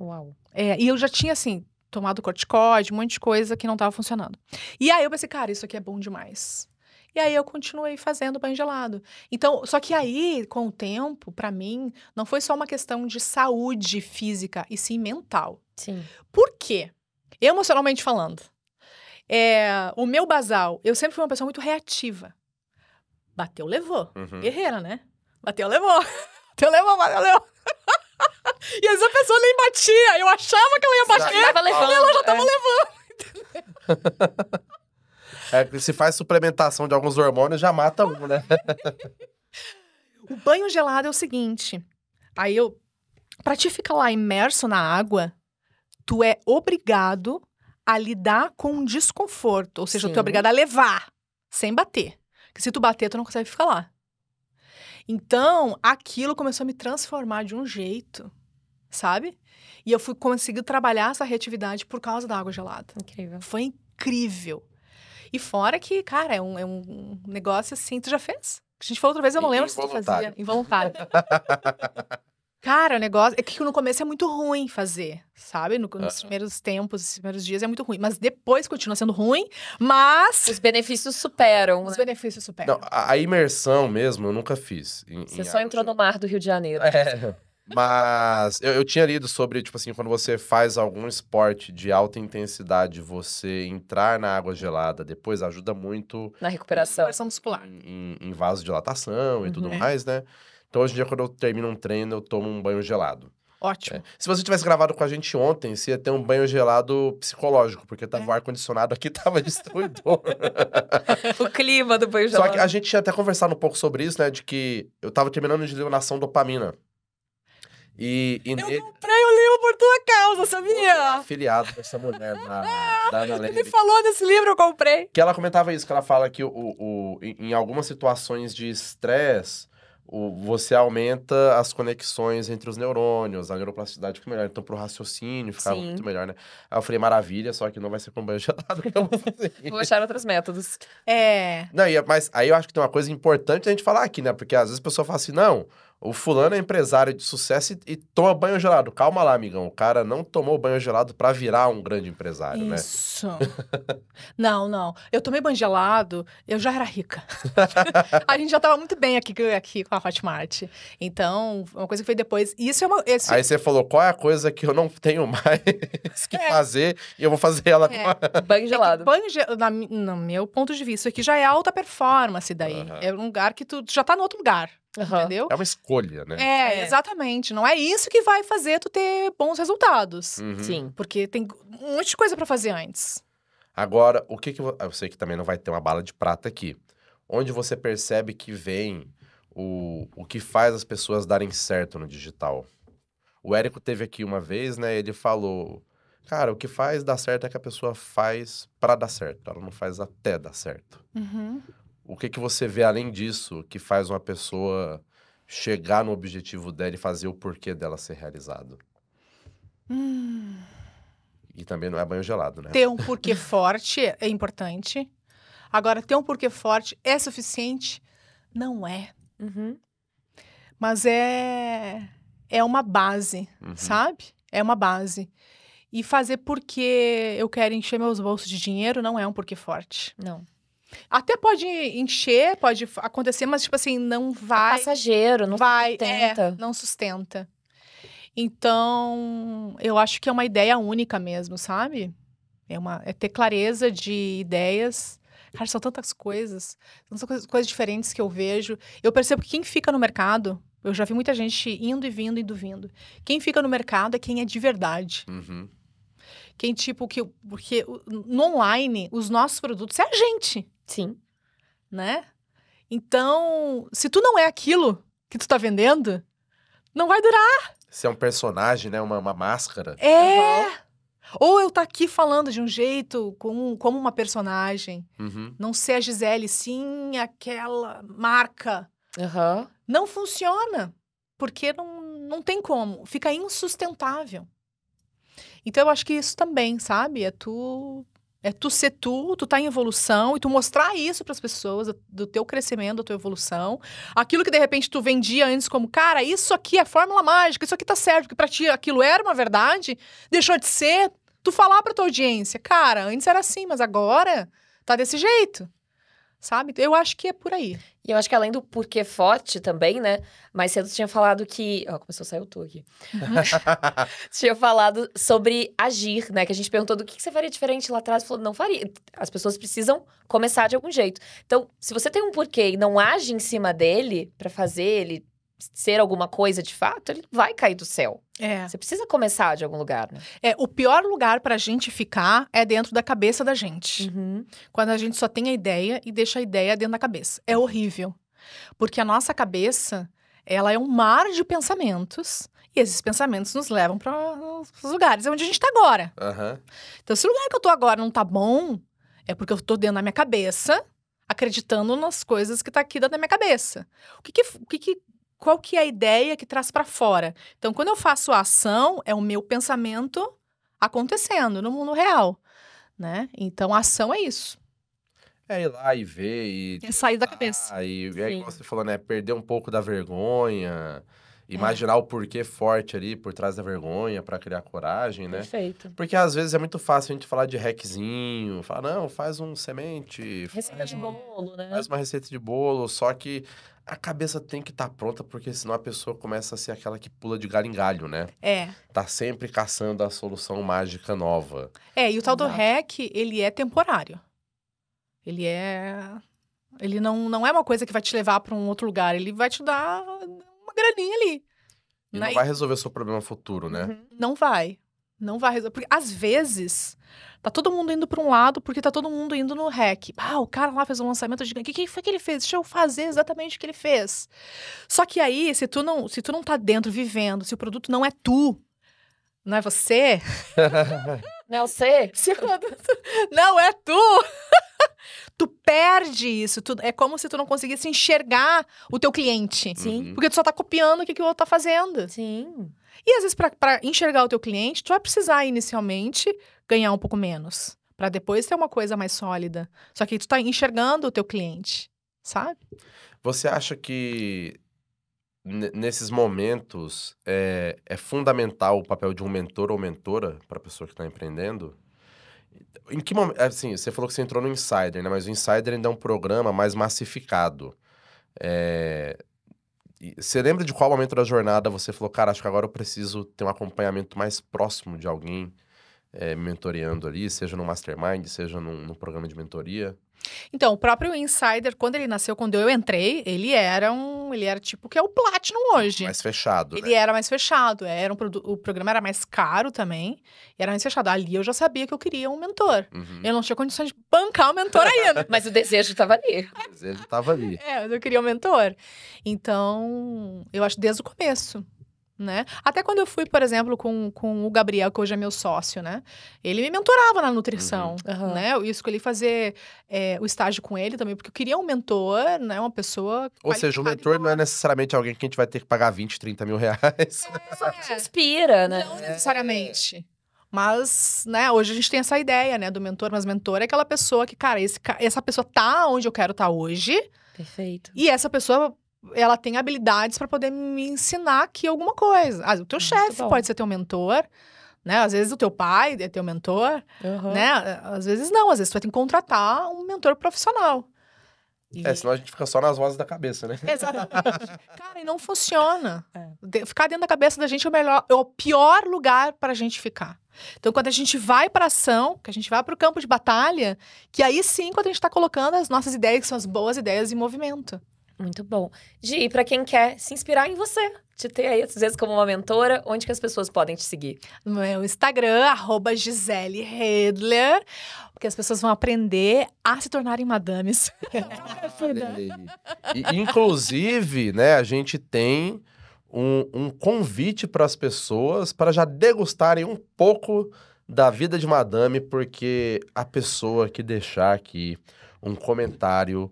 Uau. É, e eu já tinha, assim, tomado corticoide, um monte de coisa que não estava funcionando. E aí eu pensei, cara, isso aqui é bom demais. E aí eu continuei fazendo banho gelado. Então, só que aí, com o tempo, para mim, não foi só uma questão de saúde física, e sim mental. Sim. Por quê? Emocionalmente falando, é, o meu basal, eu sempre fui uma pessoa muito reativa. Bateu, levou. Uhum. Guerreira, né? Bateu, levou. *laughs* Bateu, levou, bateu, levou. *laughs* e às vezes a pessoa nem batia. Eu achava que ela ia bater. Já ela já é. tava é. levando. *laughs* é, se faz suplementação de alguns hormônios, já mata um, né? o banho gelado é o seguinte. Aí eu... Pra te ficar lá imerso na água, tu é obrigado a lidar com um desconforto. Ou seja, Sim. tu é obrigado a levar, sem bater se tu bater, tu não consegue ficar lá. Então, aquilo começou a me transformar de um jeito, sabe? E eu fui conseguindo trabalhar essa reatividade por causa da água gelada. Incrível. Foi incrível. E fora que, cara, é um, é um negócio assim, tu já fez? A gente falou outra vez, eu não lembro se tu fazia. Involuntário. *laughs* Cara, o negócio é que no começo é muito ruim fazer, sabe? No, nos primeiros tempos, nos primeiros dias é muito ruim. Mas depois continua sendo ruim, mas. Os benefícios superam. Os né? benefícios superam. Não, a, a, imersão mesmo eu nunca fiz. Em, você em só entrou no mar do Rio de Janeiro. É. *laughs* Mas eu, eu tinha lido sobre, tipo assim, quando você faz algum esporte de alta intensidade, você entrar na água gelada depois ajuda muito. Na recuperação. muscular. Em, em vasodilatação e uhum. tudo mais, né? Então, hoje em dia, quando eu termino um treino, eu tomo um banho gelado. Ótimo. É. Se você tivesse gravado com a gente ontem, você ia ter um banho gelado psicológico, porque tava tá é. o ar-condicionado aqui *laughs* tava destruidor. *laughs* o clima do banho gelado. Só que a gente tinha até conversado um pouco sobre isso, né? De que eu tava terminando de ler o Nação Dopamina. E, e, eu comprei o livro por tua causa, sabia? Tá afiliado dessa mulher da, da *laughs* Ana Ele falou desse livro, eu comprei. Que ela comentava isso, que ela fala que o, o, em algumas situações de estresse, o, você aumenta as conexões entre os neurônios, a neuroplasticidade fica melhor. Então, pro raciocínio fica Sim. muito melhor, né? Aí eu falei, maravilha, só que não vai ser com banho gelado que *laughs* eu vou fazer. Vou achar outros métodos. É. Não, é, mas aí eu acho que tem uma coisa importante a gente falar aqui, né? Porque às vezes a pessoa fala assim, não, o fulano é empresário de sucesso e, e, toma banho gelado. Calma lá, amigão. O cara não tomou banho gelado para virar um grande empresário, Isso. né? Isso. não, não. Eu tomei banho gelado, eu já era rica. *laughs* a gente já tava muito bem aqui, aqui com a Hotmart. Então, uma coisa que foi depois. Isso é uma. Esse... Aí você falou: qual é a coisa que eu não tenho mais que é. fazer e eu vou fazer ela agora? É, é banho gelado. É banho gelado. no meu ponto de vista, aqui já é alta performance daí. Uhum. É um lugar que tu já tá no outro lugar. Uhum. Entendeu? É uma escolha, né? É, é, exatamente. Não é isso que vai fazer tu ter bons resultados. Uhum. Sim. Porque tem um monte de coisa para fazer antes. Agora, o que que... Eu sei que também não vai ter uma bala de prata aqui. Onde você percebe que vem o, o que faz as pessoas darem certo no digital? O Érico teve aqui uma vez, né? Ele falou... Cara, o que faz dar certo é que a pessoa faz para dar certo. Ela não faz até dar certo. Uhum. O que, que você vê além disso que faz uma pessoa chegar no objetivo dela e fazer o porquê dela ser realizado? Hum. E também não é banho gelado, né? Ter um *laughs* porquê forte é importante. Agora, ter um porquê forte é suficiente? Não é. Uhum. Mas é é uma base, uhum. sabe? É uma base. E fazer porque eu quero encher meus bolsos de dinheiro não é um porquê forte. Não. Até pode encher, pode acontecer, mas, tipo assim, não é vai. É passageiro, não vai, é, sustenta. É, não sustenta. Então, eu acho que é uma ideia única mesmo, sabe? É, uma, é ter clareza de ideias. Cara, são tantas coisas, são coisas, coisas diferentes que eu vejo. Eu percebo que quem fica no mercado, eu já vi muita gente indo e vindo, indo e vindo. Quem fica no mercado é quem é de verdade. Uhum. Quem, tipo, que. Porque no online, os nossos produtos é a gente. Sim. Né? Então, se tu não é aquilo que tu tá vendendo, não vai durar. Se é um personagem, né? Uma, uma máscara. É. Ou eu tá aqui falando de um jeito, como, como uma personagem. Uhum. Não ser a Gisele, sim aquela marca. Uhum. Não funciona. Porque não, não tem como. Fica insustentável. Então, eu acho que isso também, sabe? É tu é tu ser tu, tu tá em evolução e tu mostrar isso para as pessoas do teu crescimento, da tua evolução. Aquilo que de repente tu vendia antes como, cara, isso aqui é fórmula mágica, isso aqui tá certo, que para ti aquilo era uma verdade, deixou de ser. Tu falar para tua audiência, cara, antes era assim, mas agora tá desse jeito. Sabe? Então, eu acho que é por aí. E eu acho que além do porquê forte também, né? Mais cedo tinha falado que. Ó, começou a sair o tu aqui. Uhum. *laughs* tinha falado sobre agir, né? Que a gente perguntou do que você faria diferente lá atrás. Falou, não faria. As pessoas precisam começar de algum jeito. Então, se você tem um porquê e não age em cima dele para fazer ele ser alguma coisa de fato, ele vai cair do céu. É. Você precisa começar de algum lugar, né? É, o pior lugar pra gente ficar é dentro da cabeça da gente. Uhum. Quando a gente só tem a ideia e deixa a ideia dentro da cabeça. É horrível. Porque a nossa cabeça, ela é um mar de pensamentos. E esses pensamentos nos levam para os lugares onde a gente está agora. Uhum. Então, se o lugar que eu estou agora não está bom, é porque eu estou dentro da minha cabeça, acreditando nas coisas que está aqui dentro da minha cabeça. O que, que, o que, que qual que é a ideia que traz para fora. Então, quando eu faço a ação, é o meu pensamento acontecendo no mundo real, né? Então, a ação é isso. É ir lá e ver e... É sair da cabeça. E, é igual você falou, né? Perder um pouco da vergonha, é. imaginar é. o porquê forte ali por trás da vergonha para criar coragem, né? Perfeito. Porque às vezes é muito fácil a gente falar de hackzinho, falar, não, faz um semente... Receita de um... bolo, né? Faz uma receita de bolo, só que a cabeça tem que estar tá pronta, porque senão a pessoa começa a ser aquela que pula de galho em galho, né? É. Tá sempre caçando a solução mágica nova. É, e o tal do REC, ele é temporário. Ele é. Ele não, não é uma coisa que vai te levar para um outro lugar. Ele vai te dar uma graninha ali. E né? não vai resolver o seu problema futuro, né? Uhum. Não vai. Não vai resolver. Porque às vezes tá todo mundo indo para um lado porque tá todo mundo indo no hack. Ah, o cara lá fez um lançamento gigante. O que, que foi que ele fez? Deixa eu fazer exatamente o que ele fez. Só que aí, se tu não, se tu não tá dentro vivendo, se o produto não é tu, não é você? *laughs* não é você? *laughs* Se o produto não é tu. *laughs* tu perde isso. Tu, é como se tu não conseguisse enxergar o teu cliente. Sim. Porque tu só tá copiando o que, que o outro tá fazendo. Sim. E às vezes, para enxergar o teu cliente, tu vai precisar inicialmente ganhar um pouco menos, para depois ter uma coisa mais sólida. Só que tu está enxergando o teu cliente, sabe? Você acha que nesses momentos é, é fundamental o papel de um mentor ou mentora para a pessoa que está empreendendo? Em que momento, assim, você falou que você entrou no Insider, né? Mas o Insider ainda é um programa mais massificado. É, você lembra de qual momento da jornada você falou, cara, acho que agora eu preciso ter um acompanhamento mais próximo de alguém me eh, mentoreando ali, seja no mastermind, seja no programa de mentoria? Então, o próprio Insider, quando ele nasceu, quando eu entrei, ele era um. Ele era tipo que é o Platinum hoje. Mais fechado. Ele né? era mais fechado. É, era um, o programa era mais caro também. Era mais fechado. Ali eu já sabia que eu queria um mentor. Uhum. Eu não tinha condições de bancar um mentor ainda. *laughs* mas o desejo estava ali. *laughs* O desejo estava ali. É, eu queria um mentor. Então, eu acho desde o começo né? Até quando eu fui, por exemplo, com, com o Gabriel, que hoje é meu sócio, né? Ele me mentorava na nutrição, uhum. né? Eu escolhi fazer é, o estágio com ele também, porque eu queria um mentor, né? Uma pessoa... Ou seja, o mentor não é necessariamente alguém que a gente vai ter que pagar 20, 30 mil reais. É, *laughs* só te inspira, né? Não necessariamente. Mas, né, hoje a gente tem essa ideia, né, do mentor, mas mentor é aquela pessoa que, cara, esse, essa pessoa tá onde eu quero estar tá hoje. Perfeito. E essa pessoa ela tem habilidades para poder me ensinar aqui alguma coisa. Ah, o teu ah, chefe pode ser teu mentor, né? Às vezes o teu pai é teu mentor, uhum. né? Às vezes não, às vezes tu vai ter que contratar um mentor profissional. E... É, senão a gente fica só nas vozes da cabeça, né? Exatamente. *laughs* Cara, e não funciona. É. Ficar dentro da cabeça da gente é o, melhor, é o pior lugar para a gente ficar. Então, quando a gente vai para ação, que a gente vai para o campo de batalha, que aí sim, quando a gente está colocando as nossas ideias, que são as boas ideias, em movimento. Muito bom. de ir para quem quer se inspirar em você, te ter aí, às vezes, como uma mentora, onde que as pessoas podem te seguir? No meu Instagram, arroba Gisele Hedler, porque as pessoas vão aprender a se tornarem madames. *laughs* e, inclusive, né, a gente tem um, um convite para as pessoas para já degustarem um pouco da vida de madame, porque a pessoa que deixar aqui um comentário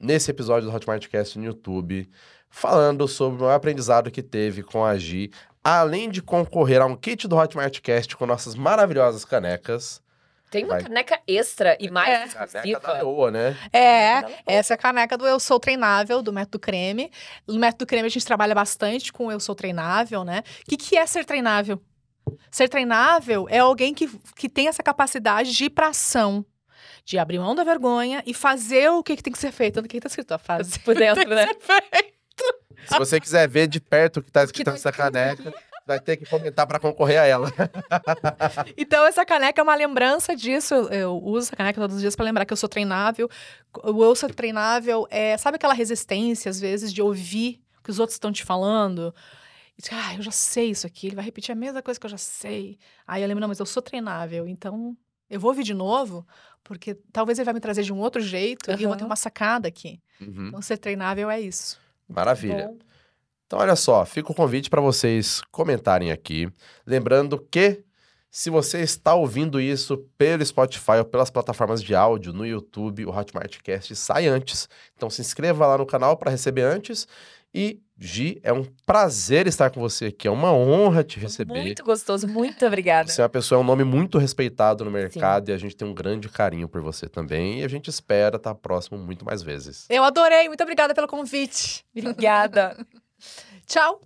nesse episódio do Hotmartcast no YouTube, falando sobre o aprendizado que teve com a Gi, além de concorrer a um kit do Hotmartcast com nossas maravilhosas canecas. Tem uma Vai. caneca extra e mais é. Caneca da Leoa, né? É, essa é a caneca do Eu Sou Treinável, do Método Creme. No Método Creme a gente trabalha bastante com Eu Sou Treinável, né? O que, que é ser treinável? Ser treinável é alguém que, que tem essa capacidade de ir para ação, de abrir mão da vergonha e fazer o que, que tem que ser feito. o que está escrito a fase por dentro, né? Se você quiser ver de perto o que está escrito que tá nessa caneca vai ter que comentar para concorrer a ela. *laughs* então, essa caneca é uma lembrança disso. Eu, uso essa caneca todos os dias para lembrar que eu sou treinável. O eu sou treinável é, sabe aquela resistência, às vezes, de ouvir o que os outros estão te falando? E, ah, eu já sei isso aqui, ele vai repetir a mesma coisa que eu já sei. Aí eu lembro, não, mas eu sou treinável, então eu vou ouvir de novo porque talvez ele vai me trazer de um outro jeito uhum. e eu vou ter uma sacada aqui. Uhum. Então, ser treinável é isso. Maravilha. Bom. Então, olha só, fica o convite para vocês comentarem aqui. Lembrando que se você está ouvindo isso pelo Spotify ou pelas plataformas de áudio, no YouTube, o Hotmartcast sai antes. Então se inscreva lá no canal para receber antes e Gi, é um prazer estar com você aqui, é uma honra te receber. Muito gostoso, muito obrigada. Você é uma pessoa, é um nome muito respeitado no mercado Sim. e a gente tem um grande carinho por você também e a gente espera estar próximo muito mais vezes. Eu adorei, muito obrigada pelo convite. Obrigada. *laughs* Tchau.